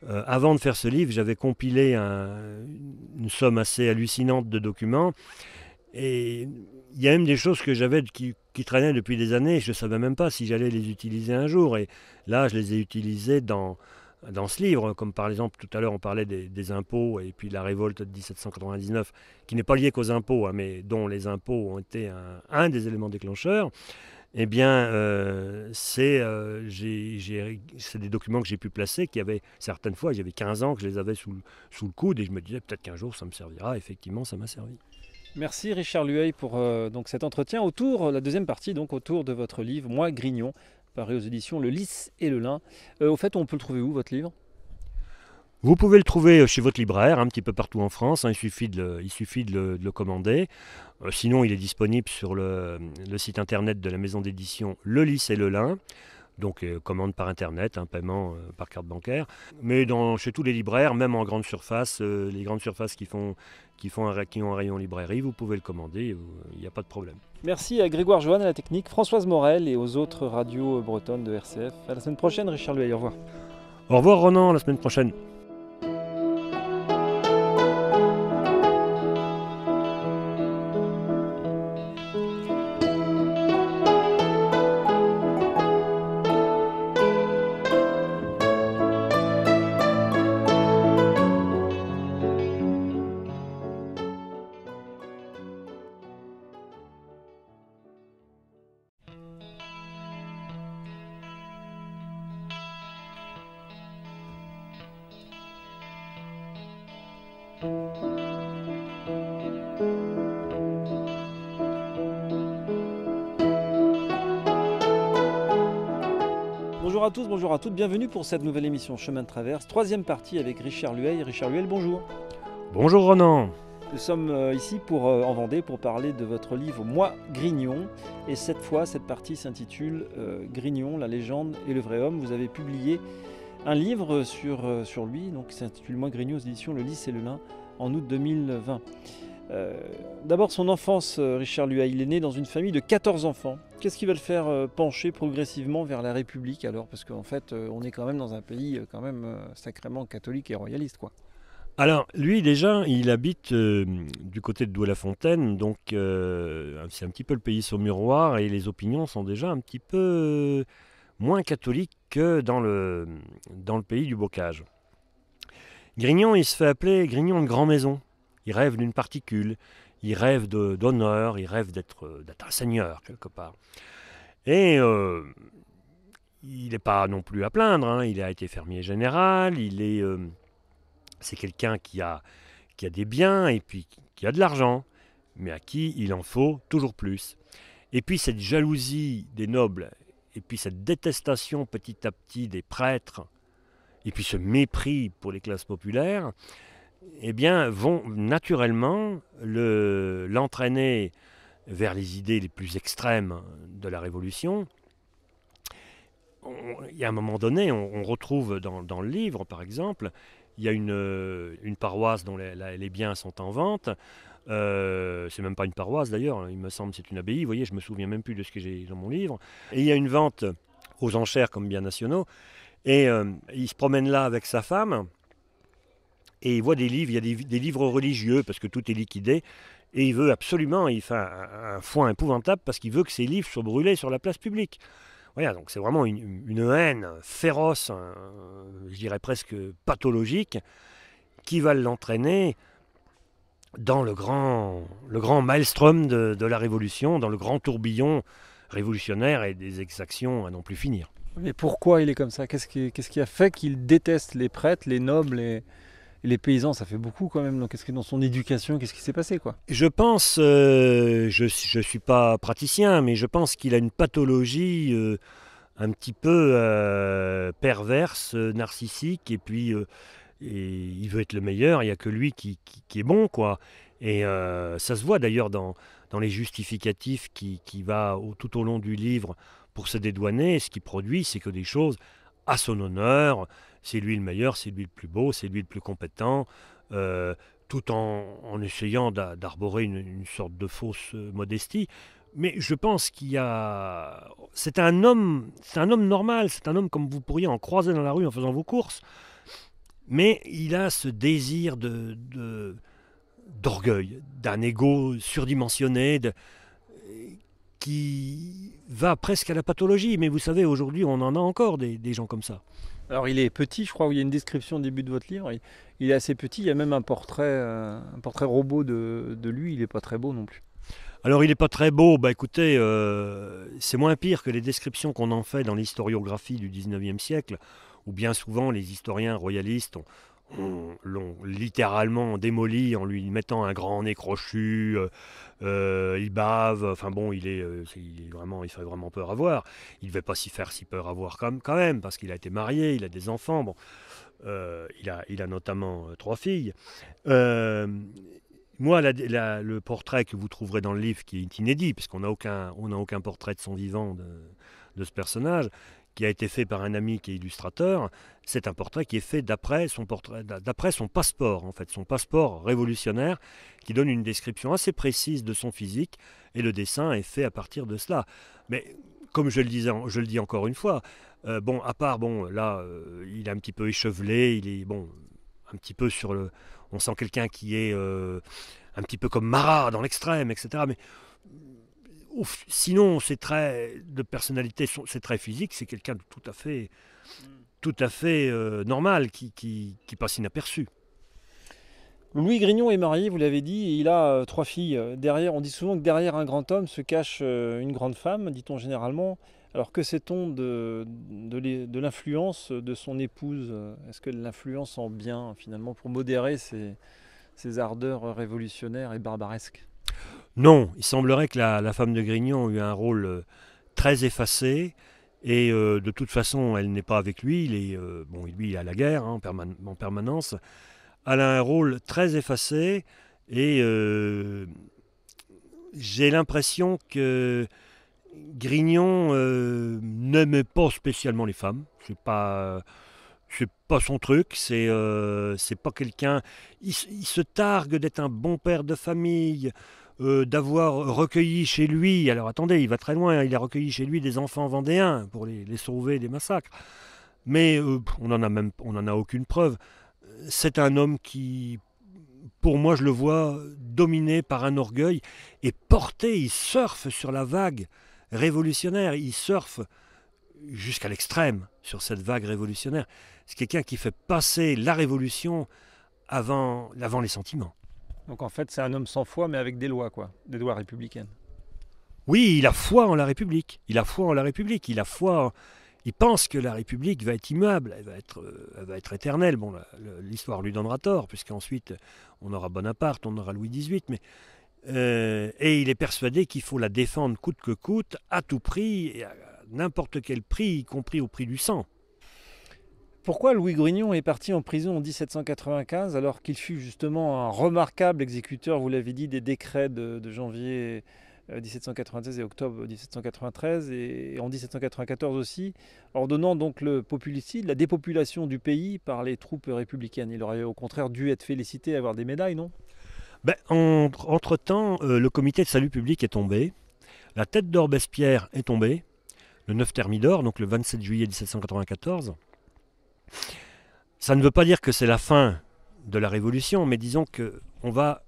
euh, avant de faire ce livre, j'avais compilé une somme assez hallucinante de documents. Et il y a même des choses que j'avais qui, traînaient depuis des années. Je ne savais même pas si j'allais les utiliser un jour. Et là, je les ai utilisées dans, ce livre. Comme par exemple, tout à l'heure, on parlait des, impôts et puis la révolte de 1799, qui n'est pas liée qu'aux impôts, hein, mais dont les impôts ont été un des éléments déclencheurs eh bien, euh, euh, c'est des documents que j'ai pu placer, qui avaient certaines fois, j'avais 15 ans que je les avais sous, le coude, et je me disais peut-être qu'un jour ça me servira. Effectivement, ça m'a servi. Merci Richard Lueil pour euh, donc cet entretien autour, la deuxième partie donc autour de votre livre Moi Grignon, paru aux éditions Le Lys et le Lin. au fait, on peut le trouver où votre livre vous pouvez le trouver euh, chez votre libraire, un petit peu partout en France, hein, il suffit de le, commander. Euh, sinon, il est disponible sur le, site internet de la maison d'édition Le Lys et Le Lin. Donc euh, commande par internet, un hein, paiement par carte bancaire. Mais chez tous les libraires, même en grande surface, les grandes surfaces qui, font, un, ont un rayon librairie, vous pouvez le commander, il n'y a pas de problème. Merci à Grégoire Joanne, à la technique, Françoise Morel et aux autres radios bretonnes de RCF. À la semaine prochaine, Richard Lueil, au revoir. Au revoir Ronan, la semaine prochaine. toutes, bienvenue pour cette nouvelle émission Chemin de traverse, troisième partie avec Richard Luel. Richard Luel, bonjour. Bonjour Ronan. Nous sommes euh, ici pour, euh, en Vendée pour parler de votre livre Moi Grignon. Et cette fois, cette partie s'intitule euh, Grignon, la légende et le vrai homme. Vous avez publié un livre sur, sur lui, donc s'intitule Moi Grignon aux éditions Le Lys et le Lin en août 2020. Euh, d'abord, son enfance, euh, Richard Lua, il est né dans une famille de 14 enfants. Qu'est-ce qui va le faire euh, pencher progressivement vers la République alors Parce qu'en fait, on est quand même dans un pays quand même sacrément catholique et royaliste, quoi. Alors, lui, déjà, il habite du côté de Douai-la-Fontaine, donc c'est un petit peu le pays saumuroir et les opinions sont déjà un petit peu moins catholiques que dans le, dans le pays du Bocage. Grignon, il se fait appeler Grignon de Grand Maison il rêve d'une particule, il rêve d'honneur, il rêve euh, d'être un seigneur quelque part. Et euh, il n'est pas non plus à plaindre, hein. il a été fermier général, il est, euh, c'est quelqu'un qui a, qui a des biens et puis qui a de l'argent, mais à qui il en faut toujours plus. Et puis cette jalousie des nobles, et puis cette détestation petit à petit des prêtres, et puis ce mépris pour les classes populaires, eh bien, vont naturellement l'entraîner vers les idées les plus extrêmes de la Révolution. Il y a un moment donné, on, retrouve dans, le livre, par exemple, il y a une, paroisse dont les, biens sont en vente. Euh, c'est même pas une paroisse d'ailleurs, hein, il me semble que c'est une abbaye. Vous voyez, je me souviens même plus de ce que j'ai dans mon livre. Et il y a une vente aux enchères comme biens nationaux. Et euh, il se promène là avec sa femme, et il voit des livres, il y a des, livres religieux parce que tout est liquidé. Et il veut absolument, il fait un, foin épouvantable parce qu'il veut que ces livres soient brûlés sur la place publique. Voilà, donc c'est vraiment une, haine féroce, je dirais presque pathologique, qui va l'entraîner dans le grand, le grand maelstrom de, la Révolution, dans le grand tourbillon révolutionnaire et des exactions à non plus finir. Mais pourquoi il est comme ça Qu'est-ce qui, qui, a fait qu'il déteste les prêtres, les nobles et les paysans, ça fait beaucoup quand même. Donc, qu'est-ce que dans son éducation, qu'est-ce qui s'est passé quoi Je pense, euh, je ne suis pas praticien, mais je pense qu'il a une pathologie euh, un petit peu euh, perverse, narcissique, et puis il veut être le meilleur. Il n'y a que lui qui, est bon, quoi. Et ça se voit d'ailleurs dans, les justificatifs qui, va tout au long du livre pour se dédouaner. ce qui produit, c'est que des choses à son honneur c'est lui le meilleur, c'est lui le plus beau, c'est lui le plus compétent, euh, tout en, essayant d'arborer une, sorte de fausse euh, modestie. Mais je pense qu'il y a, c'est un homme, c'est un homme normal, c'est un homme comme vous pourriez en croiser dans la rue en faisant vos courses, mais il a ce désir de, d'orgueil, d'un ego surdimensionné, de, qui va presque à la pathologie. Mais vous savez, aujourd'hui, on en a encore des, gens comme ça. Alors il est petit, je crois, où il y a une description au début de votre livre. Il, est assez petit, il y a même un portrait, euh, un portrait robot de, lui, il n'est pas très beau non plus. Alors il n'est pas très beau, bah écoutez, euh, c'est moins pire que les descriptions qu'on en fait dans l'historiographie du 19e siècle, où bien souvent les historiens royalistes ont, l'ont littéralement démoli en lui mettant un grand nez crochu, euh, euh, il bave, enfin bon, euh, il est, vraiment, il fait vraiment peur à voir. Il ne va pas s'y faire si peur à voir quand même, parce qu'il a été marié, il a des enfants, bon, il, a, il a notamment trois filles. moi, le portrait que vous trouverez dans le livre, qui est inédit, puisqu'on n'a aucun, on a aucun portrait de son vivant de ce personnage, qui a été fait par un ami qui est illustrateur, c'est un portrait qui est fait d'après son, portrait, d'après son passeport, en fait, son passeport révolutionnaire, qui donne une description assez précise de son physique, et le dessin est fait à partir de cela. Mais comme je le, disais, je le dis encore une fois, euh, bon, à part, bon, là, euh, il est un petit peu échevelé, il est, bon, un petit peu sur le... On sent quelqu'un qui est euh, un petit peu comme Marat dans l'extrême, etc. Mais sinon, c'est traits de personnalité, c'est très physique. c'est quelqu'un de tout à fait, tout à fait euh, normal, qui, passe inaperçu. Louis Grignon est marié, vous l'avez dit, et il a euh, trois filles. Euh, derrière, on dit souvent que derrière un grand homme se cache une grande femme, dit-on généralement. Alors que sait-on de, l'influence de son épouse Est-ce que l'influence en bien, finalement, pour modérer ses ardeurs révolutionnaires et barbaresques non, il semblerait que la, femme de Grignon eu un rôle euh, très effacé. Et euh, de toute façon, elle n'est pas avec lui. Il est, euh, bon, lui, il est à la guerre hein, en, permanence. Elle a un rôle très effacé. Et j'ai l'impression que Grignon n'aimait pas spécialement les femmes. C'est pas pas son truc, c'est pas quelqu'un. il, se targue d'être un bon père de famille, euh, d'avoir recueilli chez lui, alors attendez, il va très loin, hein, il a recueilli chez lui des enfants vendéens pour les, sauver des massacres. Mais euh, on n'en a même on en a aucune preuve. C'est un homme qui, pour moi, je le vois dominé par un orgueil et porté, il surfe sur la vague révolutionnaire, il surfe jusqu'à l'extrême sur cette vague révolutionnaire. C'est quelqu'un qui fait passer la révolution avant, avant les sentiments. Donc en fait, c'est un homme sans foi, mais avec des lois, quoi, des lois républicaines. Oui, il a foi en la République. Il a foi en la République. Il a foi. Il pense que la République va être immuable, elle va être, euh, être éternelle. Bon, l'histoire lui donnera tort, puisqu'ensuite on aura Bonaparte, on aura Louis XVIII, mais euh, et il est persuadé qu'il faut la défendre coûte que coûte, à tout prix, et à n'importe quel prix, y compris au prix du sang. Pourquoi Louis Grignon est parti en prison en 1795 alors qu'il fut justement un remarquable exécuteur, vous l'avez dit, des décrets de, janvier 1796 euh, et octobre 1793 et, en 1794 aussi, ordonnant donc le populicide, la dépopulation du pays par les troupes républicaines. Il aurait au contraire dû être félicité, avoir des médailles, non ben, Entre-temps, euh, le comité de salut public est tombé, la tête d'Orbespierre est tombée, le 9 Thermidor, donc le 27 juillet 1794. Ça ne veut pas dire que c'est la fin de la révolution, mais disons que on va,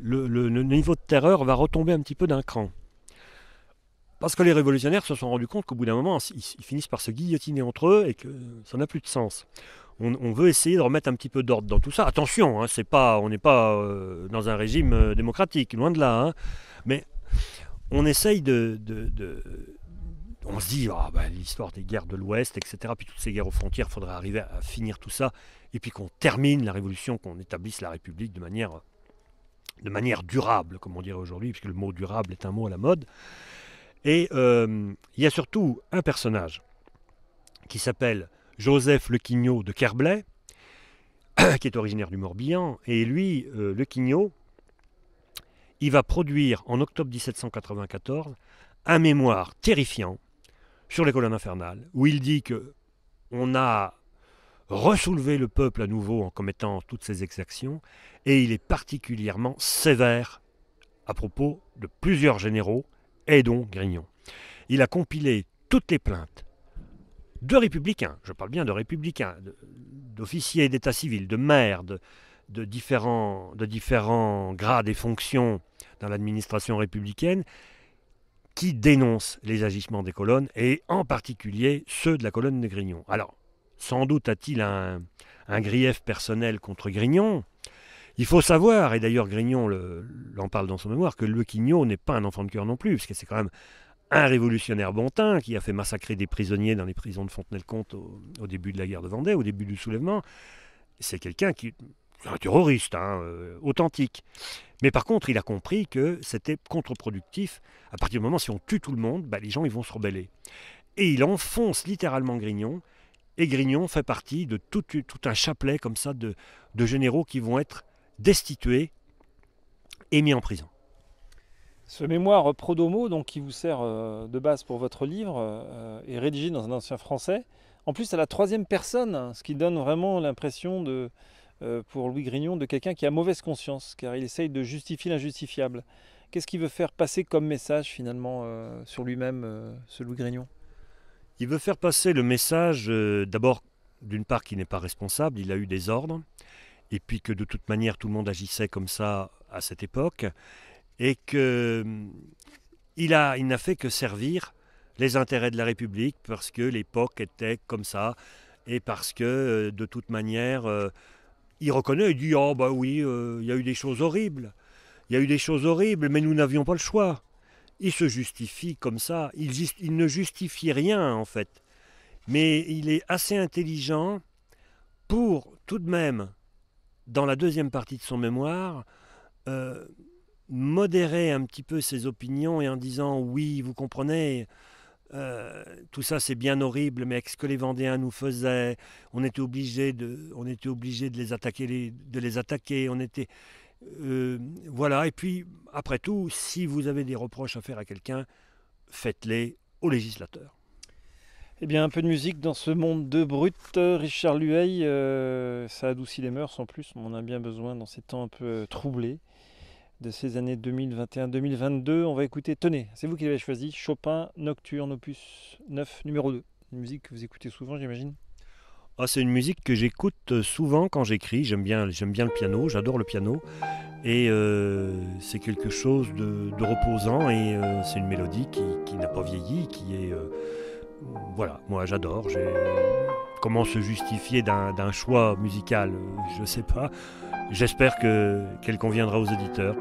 le, niveau de terreur va retomber un petit peu d'un cran. Parce que les révolutionnaires se sont rendus compte qu'au bout d'un moment, ils, finissent par se guillotiner entre eux et que ça n'a plus de sens. On, veut essayer de remettre un petit peu d'ordre dans tout ça. Attention, hein, c'est pas, on n'est pas euh, dans un régime euh, démocratique, loin de là. Hein. mais on essaye de, on se dit, ah, bah, l'histoire des guerres de l'Ouest, etc., puis toutes ces guerres aux frontières, il faudrait arriver à finir tout ça, et puis qu'on termine la révolution, qu'on établisse la République de manière, durable, comme on dirait aujourd'hui, puisque le mot durable est un mot à la mode. Et euh, il y a surtout un personnage qui s'appelle Joseph quignot de Kerblay, qui est originaire du Morbihan, et lui, euh, Le quignot il va produire en octobre 1794 un mémoire terrifiant sur les colonnes infernales, où il dit que on a ressoulevé le peuple à nouveau en commettant toutes ces exactions, et il est particulièrement sévère à propos de plusieurs généraux, et dont Grignon. Il a compilé toutes les plaintes de républicains, je parle bien de républicains, d'officiers d'état civil, de maires, différents, de différents grades et fonctions dans l'administration républicaine, qui dénonce les agissements des colonnes, et en particulier ceux de la colonne de Grignon. Alors, sans doute a-t-il un, grief personnel contre Grignon. Il faut savoir, et d'ailleurs Grignon l'en parle dans son mémoire, que Le Quignot n'est pas un enfant de cœur non plus, parce que c'est quand même un révolutionnaire bontain qui a fait massacrer des prisonniers dans les prisons de Fontenay-le-Comte au, au, début de la guerre de Vendée, au début du soulèvement. C'est quelqu'un qui, un terroriste, hein, euh, authentique. Mais par contre, il a compris que c'était contre-productif. À partir du moment si on tue tout le monde, bah, les gens ils vont se rebeller. Et il enfonce littéralement Grignon. Et Grignon fait partie de tout, tout un chapelet comme ça de, de généraux qui vont être destitués et mis en prison. Ce mémoire Prodomo, donc, qui vous sert euh, de base pour votre livre, euh, est rédigé dans un ancien français. En plus, à la troisième personne, hein, ce qui donne vraiment l'impression de, euh, pour Louis Grignon de quelqu'un qui a mauvaise conscience, car il essaye de justifier l'injustifiable. Qu'est-ce qu'il veut faire passer comme message finalement euh, sur lui-même, euh, ce Louis Grignon Il veut faire passer le message d'abord d'une part qu'il n'est pas responsable, il a eu des ordres, et puis que de toute manière tout le monde agissait comme ça à cette époque, et qu'il il n'a fait que servir les intérêts de la République parce que l'époque était comme ça et parce que de toute manière il reconnaît, il dit Oh, bah oui, euh, il y a eu des choses horribles. Il y a eu des choses horribles, mais nous n'avions pas le choix. Il se justifie comme ça. Il, ne justifie rien, en fait. Mais il est assez intelligent pour, tout de même, dans la deuxième partie de son mémoire, euh, modérer un petit peu ses opinions et en disant Oui, vous comprenez. Euh, tout ça, c'est bien horrible, mais avec ce que les Vendéens nous faisaient, on était obligé de, on était obligé de les attaquer, de les attaquer. On était, euh, voilà. Et puis, après tout, si vous avez des reproches à faire à quelqu'un, faites-les au législateur. Eh bien, un peu de musique dans ce monde de brut. Richard Lueil, euh, ça adoucit les mœurs en plus, on en a bien besoin dans ces temps un peu troublés de ces années 2021-2022. On va écouter, tenez, c'est vous qui avez choisi, Chopin Nocturne opus 9 numéro 2. Une musique que vous écoutez souvent, j'imagine ah, c'est une musique que j'écoute euh, souvent quand j'écris. J'aime bien, j'aime bien le piano, j'adore le piano. Et euh, c'est quelque chose de, reposant et euh, c'est une mélodie qui, n'a pas vieilli, qui est... voilà, moi j'adore. Comment se justifier d'un choix musical Je ne sais pas. J'espère qu'elle conviendra aux auditeurs.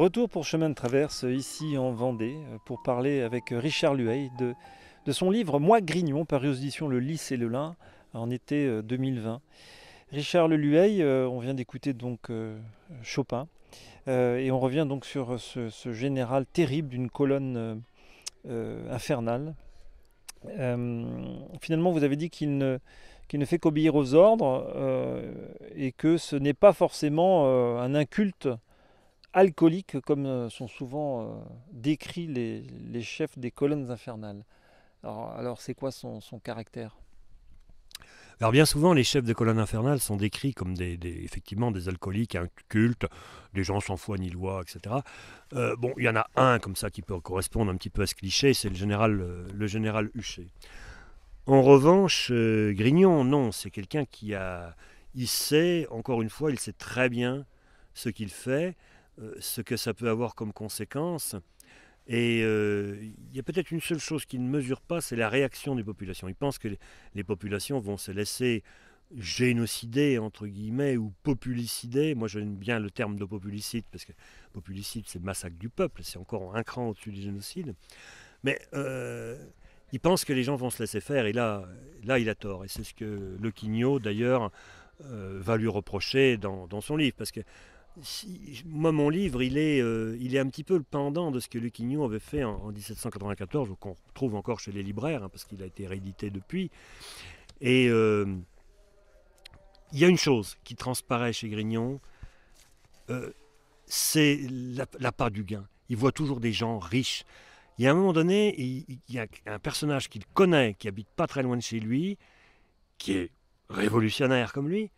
Retour pour Chemin de Traverse ici en Vendée euh, pour parler avec euh, Richard Luey de, son livre Moi Grignon, paru aux éditions Le Lys et le Lin en été 2020. Euh, Richard Luey, on vient d'écouter donc Chopin et on revient donc sur ce, général terrible d'une colonne infernale. finalement, vous avez dit qu'il ne, fait qu'obéir aux ordres et que ce n'est pas forcément un inculte alcooliques, comme euh, sont souvent euh, décrits les, chefs des colonnes infernales. Alors, c'est quoi son, caractère alors bien souvent, les chefs de colonnes infernales sont décrits comme des, effectivement des alcooliques incultes, des gens sans foi ni loi, etc. Euh, bon, il y en a un comme ça qui peut correspondre un petit peu à ce cliché, c'est le général, le Huchet. En revanche, Grignon, non, c'est quelqu'un qui a, il sait, encore une fois, il sait très bien ce qu'il fait. Euh, ce que ça peut avoir comme conséquence. Et euh, il y a peut-être une seule chose qu'il ne mesure pas, c'est la réaction des populations. Ils pensent que les, populations vont se laisser génocider, entre guillemets, ou populicider. Moi, j'aime bien le terme de populicide, parce que populicide, c'est massacre du peuple, c'est encore un cran au-dessus du génocide. Mais euh, ils pensent que les gens vont se laisser faire, et là, là il a tort. Et c'est ce que Le Quignot, d'ailleurs, euh, va lui reprocher dans, dans, son livre, parce que moi, mon livre, il est, euh, il est un petit peu le pendant de ce que Luquignon avait fait en, 1794, qu'on trouve encore chez les libraires, hein, parce qu'il a été réédité depuis. Et euh, il y a une chose qui transparaît chez Grignon, euh, c'est la, part du gain. Il voit toujours des gens riches. Il y a un moment donné, il, il y a un personnage qu'il connaît, qui habite pas très loin de chez lui, qui est révolutionnaire comme lui,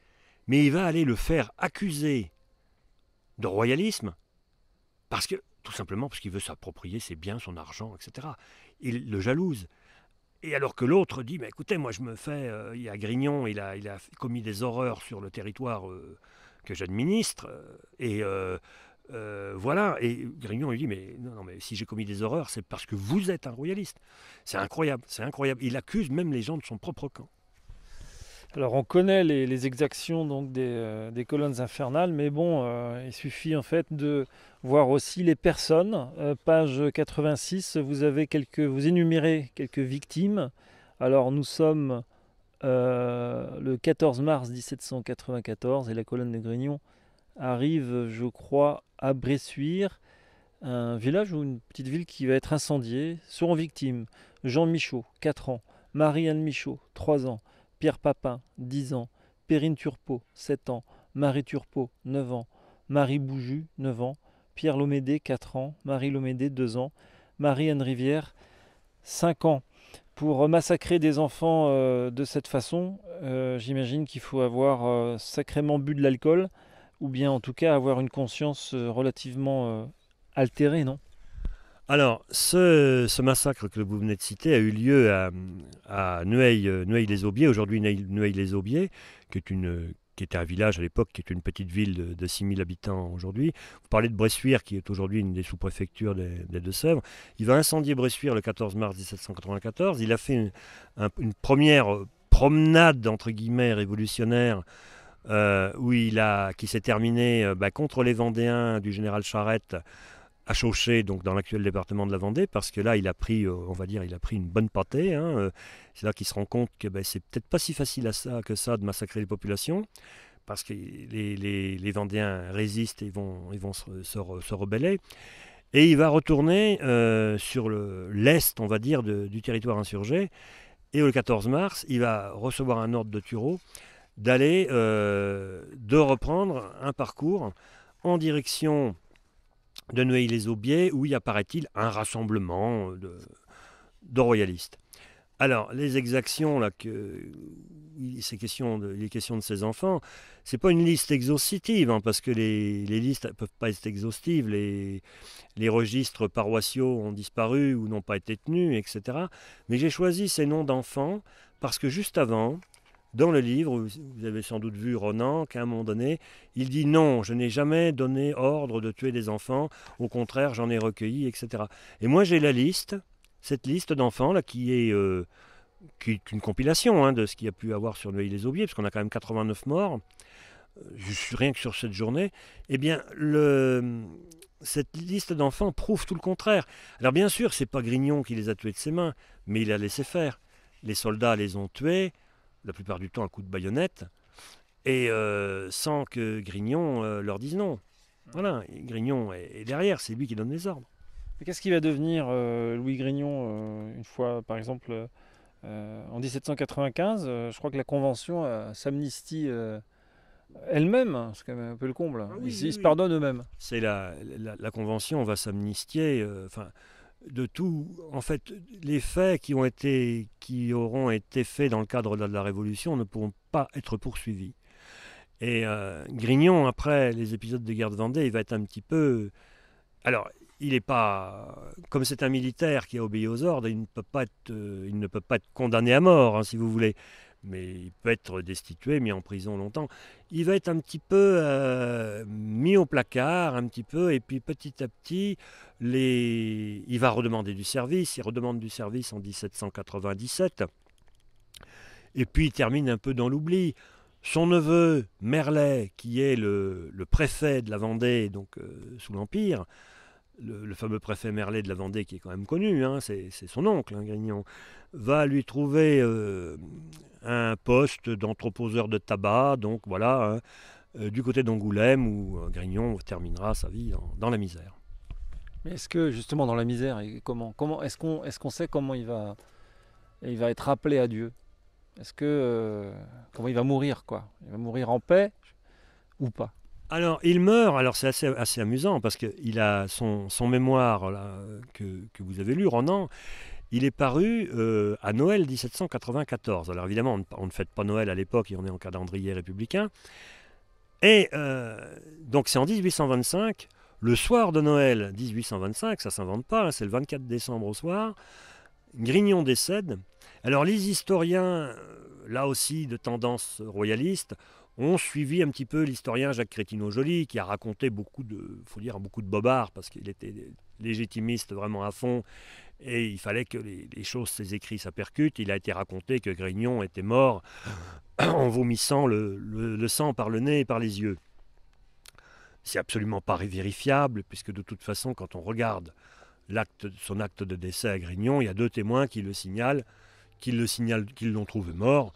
mais il va aller le faire accuser de royalisme. Parce que, tout simplement, parce qu'il veut s'approprier ses biens, son argent, etc. Il le jalouse. Et alors que l'autre dit, mais écoutez, moi je me fais, euh, il y a Grignon, il a, il a commis des horreurs sur le territoire euh, que j'administre, euh, et voilà. Et Grignon lui dit, mais non, non mais si j'ai commis des horreurs, c'est parce que vous êtes un royaliste. C'est incroyable, c'est incroyable. Il accuse même les gens de son propre camp. Alors on connaît les, exactions donc euh, des, colonnes infernales, mais bon, euh, il suffit en fait de voir aussi les personnes. Euh, page 86, vous avez quelques, vous énumérez quelques victimes. Alors nous sommes le 14 mars 1794 et la colonne de Grignon arrive, je crois, à Bressuire, un village ou une petite ville qui va être incendiée. Seront victimes Jean Michaud, 4 ans, Marie-Anne Michaud, 3 ans. Pierre Papin, 10 ans, Périne Turpo, 7 ans, Marie Turpo, 9 ans, Marie Bouju, 9 ans, Pierre Lomédé, 4 ans, Marie Lomédé, 2 ans, Marie-Anne Rivière, 5 ans. Pour massacrer des enfants euh, de cette façon, euh, j'imagine qu'il faut avoir euh, sacrément bu de l'alcool, ou bien en tout cas avoir une conscience relativement altérée, non alors, ce, massacre que vous venez de citer a eu lieu à, euh, Neuilly-les-Aubiers, aujourd'hui Neuilly-les-Aubiers, qui était un village à l'époque, qui est une petite ville de, 6000 habitants aujourd'hui. Vous parlez de Bressuire, qui est aujourd'hui une des sous-préfectures des, Deux-Sèvres. Il va incendier Bressuire le 14 mars 1794. Il a fait une, première euh, promenade, entre guillemets, révolutionnaire, euh, où il a, qui s'est terminée bah, contre les Vendéens du général Charette à Chauché, donc dans l'actuel département de la Vendée, parce que là, il a pris, euh, on va dire, il a pris une bonne pâtée. Hein, euh, c'est là qu'il se rend compte que ben, c'est peut-être pas si facile à ça, que ça de massacrer les populations, parce que les, Vendéens résistent et vont, ils vont se, rebeller. Et il va retourner euh, sur l'est, on va dire, du territoire insurgé. Et le 14 mars, il va recevoir un ordre de Tureau d'aller, de reprendre un parcours en direction de Neuilly-les-Aubiers, où il apparaît-il un rassemblement euh, de, royalistes. Alors, les exactions, là, que, ces questions de, les questions de ces enfants, ce n'est pas une liste exhaustive, hein, parce que les, listes ne peuvent pas être exhaustives, les registres paroissiaux ont disparu ou n'ont pas été tenus, etc. Mais j'ai choisi ces noms d'enfants parce que juste avant, dans le livre, vous avez sans doute vu Ronan, qu'à un moment donné, il dit non, je n'ai jamais donné ordre de tuer des enfants, au contraire, j'en ai recueilli, etc. Et moi, j'ai la liste, cette liste d'enfants, là, qui est, euh, une compilation hein, de ce qu'il a pu avoir sur Neuilly les Aubiers, parce qu'on a quand même 89 morts, euh, rien que sur cette journée. Eh bien, cette liste d'enfants prouve tout le contraire. Alors, bien sûr, c'est pas Grignon qui les a tués de ses mains, mais il a laissé faire. Les soldats les ont tués, la plupart du temps à coups de baïonnette, et euh, sans que Grignon euh, leur dise non. Voilà, Grignon est, derrière, c'est lui qui donne les ordres. Mais qu'est-ce qui va devenir euh, Louis Grignon une fois, par exemple, en 1795 Je crois que la Convention s'amnistie elle-même, hein, c'est quand même un peu le comble. Hein. Ah ils, se pardonnent eux-mêmes. C'est la, la, Convention, va s'amnistier. Enfin, de tout, en fait, les faits qui, ont été, qui auront été faits dans le cadre de la Révolution ne pourront pas être poursuivis. Et euh, Grignon, après les épisodes de guerre de Vendée, il va être un petit peu... Alors, il n'est pas... Comme c'est un militaire qui a obéi aux ordres, il ne peut pas être, euh, il ne peut pas condamné à mort, hein, si vous voulez mais il peut être destitué, mis en prison longtemps. Il va être un petit peu euh, mis au placard, un petit peu, et puis petit à petit, les... il va redemander du service. Il redemande du service en 1797, et puis il termine un peu dans l'oubli. Son neveu Merlet, qui est le, préfet de la Vendée, donc euh, sous l'Empire, le, fameux préfet Merlet de la Vendée, qui est quand même connu, hein, c'est son oncle, hein, Grignon, va lui trouver euh, un poste d'entreposeur de tabac, donc voilà, hein, euh, du côté d'Angoulême où euh, Grignon terminera sa vie dans, la misère. Mais est-ce que justement dans la misère, comment, comment est-ce qu'on est qu'on sait comment il va, il va être appelé à Dieu Est-ce que euh, comment il va mourir quoi Il va mourir en paix ou pas alors, il meurt, alors c'est assez, assez, amusant parce que il a son, son mémoire là, que, que, vous avez lu, Ronan, il est paru euh, à Noël 1794. Alors évidemment, on, ne fête pas Noël à l'époque on est en calendrier républicain. Et euh, donc c'est en 1825, le soir de Noël 1825, ça s'invente pas, hein, c'est le 24 décembre au soir, Grignon décède. Alors les historiens, euh, là aussi de tendance royaliste, ont suivi un petit peu l'historien Jacques Crétino joly qui a raconté beaucoup de, faut dire, beaucoup de bobards, parce qu'il était légitimiste vraiment à fond, et il fallait que les, choses, ses écrits, ça Il a été raconté que Grignon était mort en vomissant le, sang par le nez et par les yeux. C'est absolument pas vérifiable, puisque de toute façon, quand on regarde son acte de décès à Grignon, il y a deux témoins qui le signalent, qui le signalent, qu'ils l'ont trouvé mort.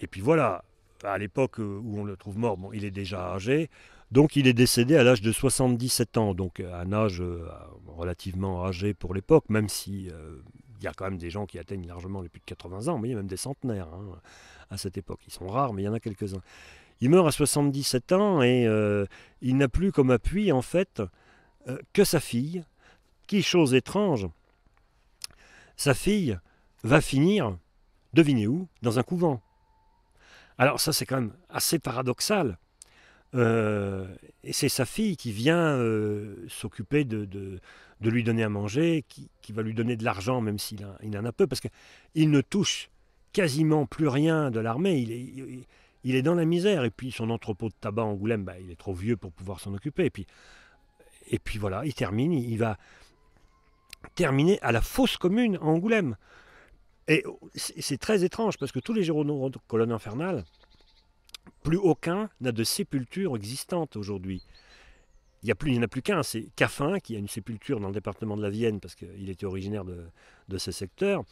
Et puis voilà, à l'époque où on le trouve mort, bon, il est déjà âgé. Donc il est décédé à l'âge de 77 ans, donc euh, un âge euh, relativement âgé pour l'époque, même si euh, il y a quand même des gens qui atteignent largement les plus de 80 ans, mais il y a même des centenaires hein, à cette époque. Ils sont rares, mais il y en a quelques-uns. Il meurt à 77 ans et il n'a plus comme appui, en fait, que sa fille, qui, chose étrange, sa fille va finir, devinez où, dans un couvent. Alors ça c'est quand même assez paradoxal, euh, et c'est sa fille qui vient euh, s'occuper de, de, lui donner à manger, qui, va lui donner de l'argent, même s'il il en a peu, parce qu'il ne touche quasiment plus rien de l'armée. Il est, il, est, dans la misère. Et puis son entrepôt de tabac Angoulême, bah, il est trop vieux pour pouvoir s'en occuper. Et puis, et puis voilà, il termine, il va terminer à la fosse commune en Angoulême. Et c'est très étrange parce que tous les de colonne infernale, plus aucun n'a de sépulture existante aujourd'hui. Il n'y en a plus qu'un, c'est Caffin, qui a une sépulture dans le département de la Vienne, parce qu'il était originaire de, de ce secteur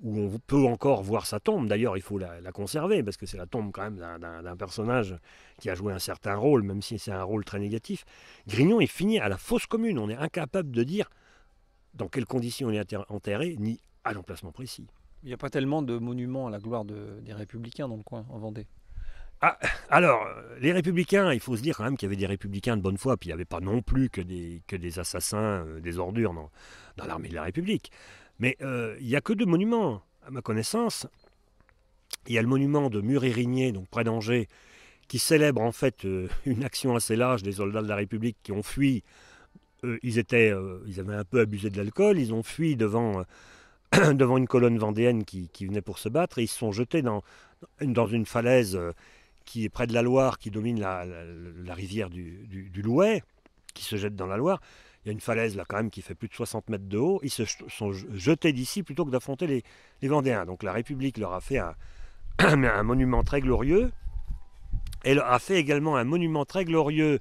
où on peut encore voir sa tombe. D'ailleurs, il faut la, conserver, parce que c'est la tombe quand même d'un personnage qui a joué un certain rôle, même si c'est un rôle très négatif. Grignon est fini à la fosse commune. On est incapable de dire dans quelles conditions il est enterré, ni à l'emplacement précis. Il n'y a pas tellement de monuments à la gloire des républicains dans le coin, en Vendée. Ah, alors, euh, les républicains, il faut se dire quand même qu'il y avait des républicains de bonne foi, puis il n'y avait pas non plus que des, que des assassins, euh, des ordures dans, l'armée de la République. Mais euh, il n'y a que deux monuments, à ma connaissance. Il y a le monument de Murérigné, donc près d'Angers, qui célèbre en fait une action assez large des soldats de la République qui ont fui. ils, étaient, ils avaient un peu abusé de l'alcool, ils ont fui devant devant une colonne vendéenne qui, venait pour se battre et ils se sont jetés dans, dans une falaise qui est près de la Loire, qui domine la, rivière du, Louet, qui se jette dans la Loire. Il y a une falaise là quand même qui fait plus de 60 mètres de haut. Ils se sont jetés d'ici plutôt que d'affronter les, Vendéens. Donc la République leur a fait un, monument très glorieux. Elle a fait également un monument très glorieux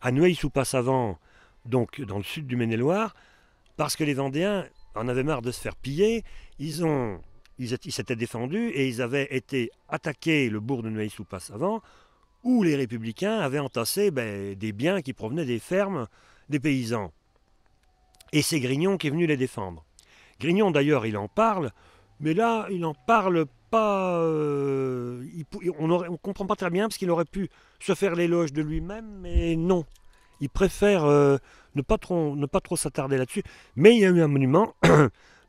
à neuilly sous passavant donc dans le sud du Maine-et-Loire, parce que les Vendéens en avaient marre de se faire piller. Ils ont ils s'étaient défendus et ils avaient été attaqués le bourg de Neuilly-sous-Passe avant, où les républicains avaient entassé ben, des biens qui provenaient des fermes des paysans. Et c'est Grignon qui est venu les défendre. Grignon d'ailleurs, il en parle, mais là, il en parle pas. Euh, on ne comprend pas très bien parce qu'il aurait pu se faire l'éloge de lui-même, mais non. Il préfère euh, ne pas trop, ne pas trop s'attarder là-dessus. Mais il y a eu un monument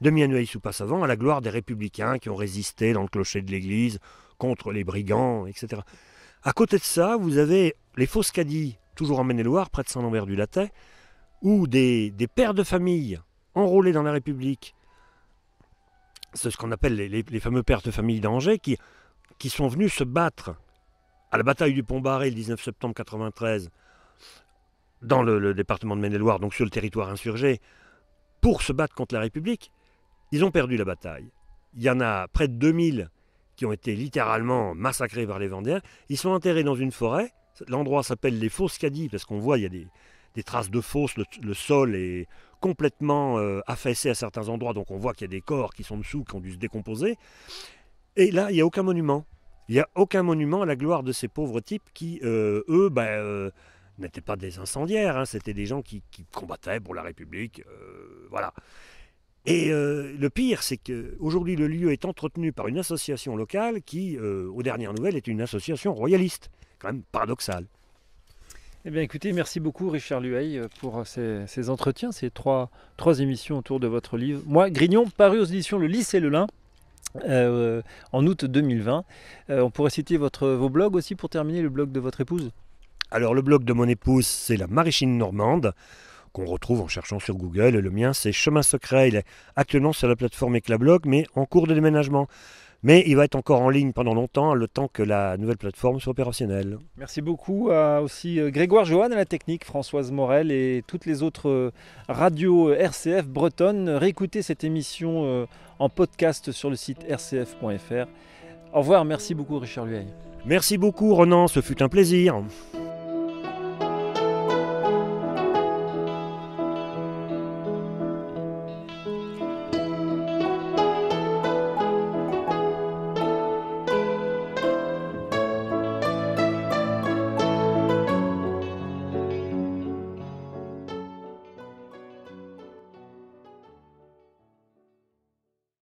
demi sous avant, à la gloire des républicains qui ont résisté dans le clocher de l'église contre les brigands, etc. À côté de ça, vous avez les fausses caddies, toujours en Maine-et-Loire, près de saint lambert du latet où des, pères de famille enrôlés dans la République, c'est ce qu'on appelle les, fameux pères de famille d'Angers, qui, sont venus se battre à la bataille du Pont-Barré le 19 septembre 1993 dans le département de Maine-et-Loire, donc sur le territoire insurgé, pour se battre contre la République, ils ont perdu la bataille. Il y en a près de 2000 qui ont été littéralement massacrés par les Vendéens. Ils sont enterrés dans une forêt. L'endroit s'appelle les Fosses Cadis, parce qu'on voit, il y a des, traces de fosses. Le, sol est complètement euh, affaissé à certains endroits, donc on voit qu'il y a des corps qui sont dessous, qui ont dû se décomposer. Et là, il n'y a aucun monument. Il n'y a aucun monument à la gloire de ces pauvres types qui, euh, eux, ben, euh, n'étaient pas des incendiaires, hein. c'était des gens qui, qui, combattaient pour la République. voilà. Et euh, le pire, c'est qu'aujourd'hui, le lieu est entretenu par une association locale qui, euh, aux dernières nouvelles, est une association royaliste. Quand même paradoxal. Eh bien, écoutez, merci beaucoup, Richard Lueil, euh, pour ces, entretiens, ces trois, émissions autour de votre livre. Moi, Grignon, paru aux éditions Le Lys et Le Lin. en août 2020. on pourrait citer votre, vos blogs aussi pour terminer, le blog de votre épouse Alors le blog de mon épouse, c'est la Maréchine Normande qu'on retrouve en cherchant sur Google. Le mien, c'est Chemin Secret. Il est actuellement sur la plateforme Eclablog, mais en cours de déménagement. Mais il va être encore en ligne pendant longtemps, le temps que la nouvelle plateforme soit opérationnelle. Merci beaucoup à euh, aussi euh, Grégoire Johan à la technique, Françoise Morel et toutes les autres euh, radios RCF bretonnes. Réécoutez cette émission en podcast sur le site rcf.fr. Au revoir, merci beaucoup Richard Lueil. Merci beaucoup Renan, ce fut un plaisir.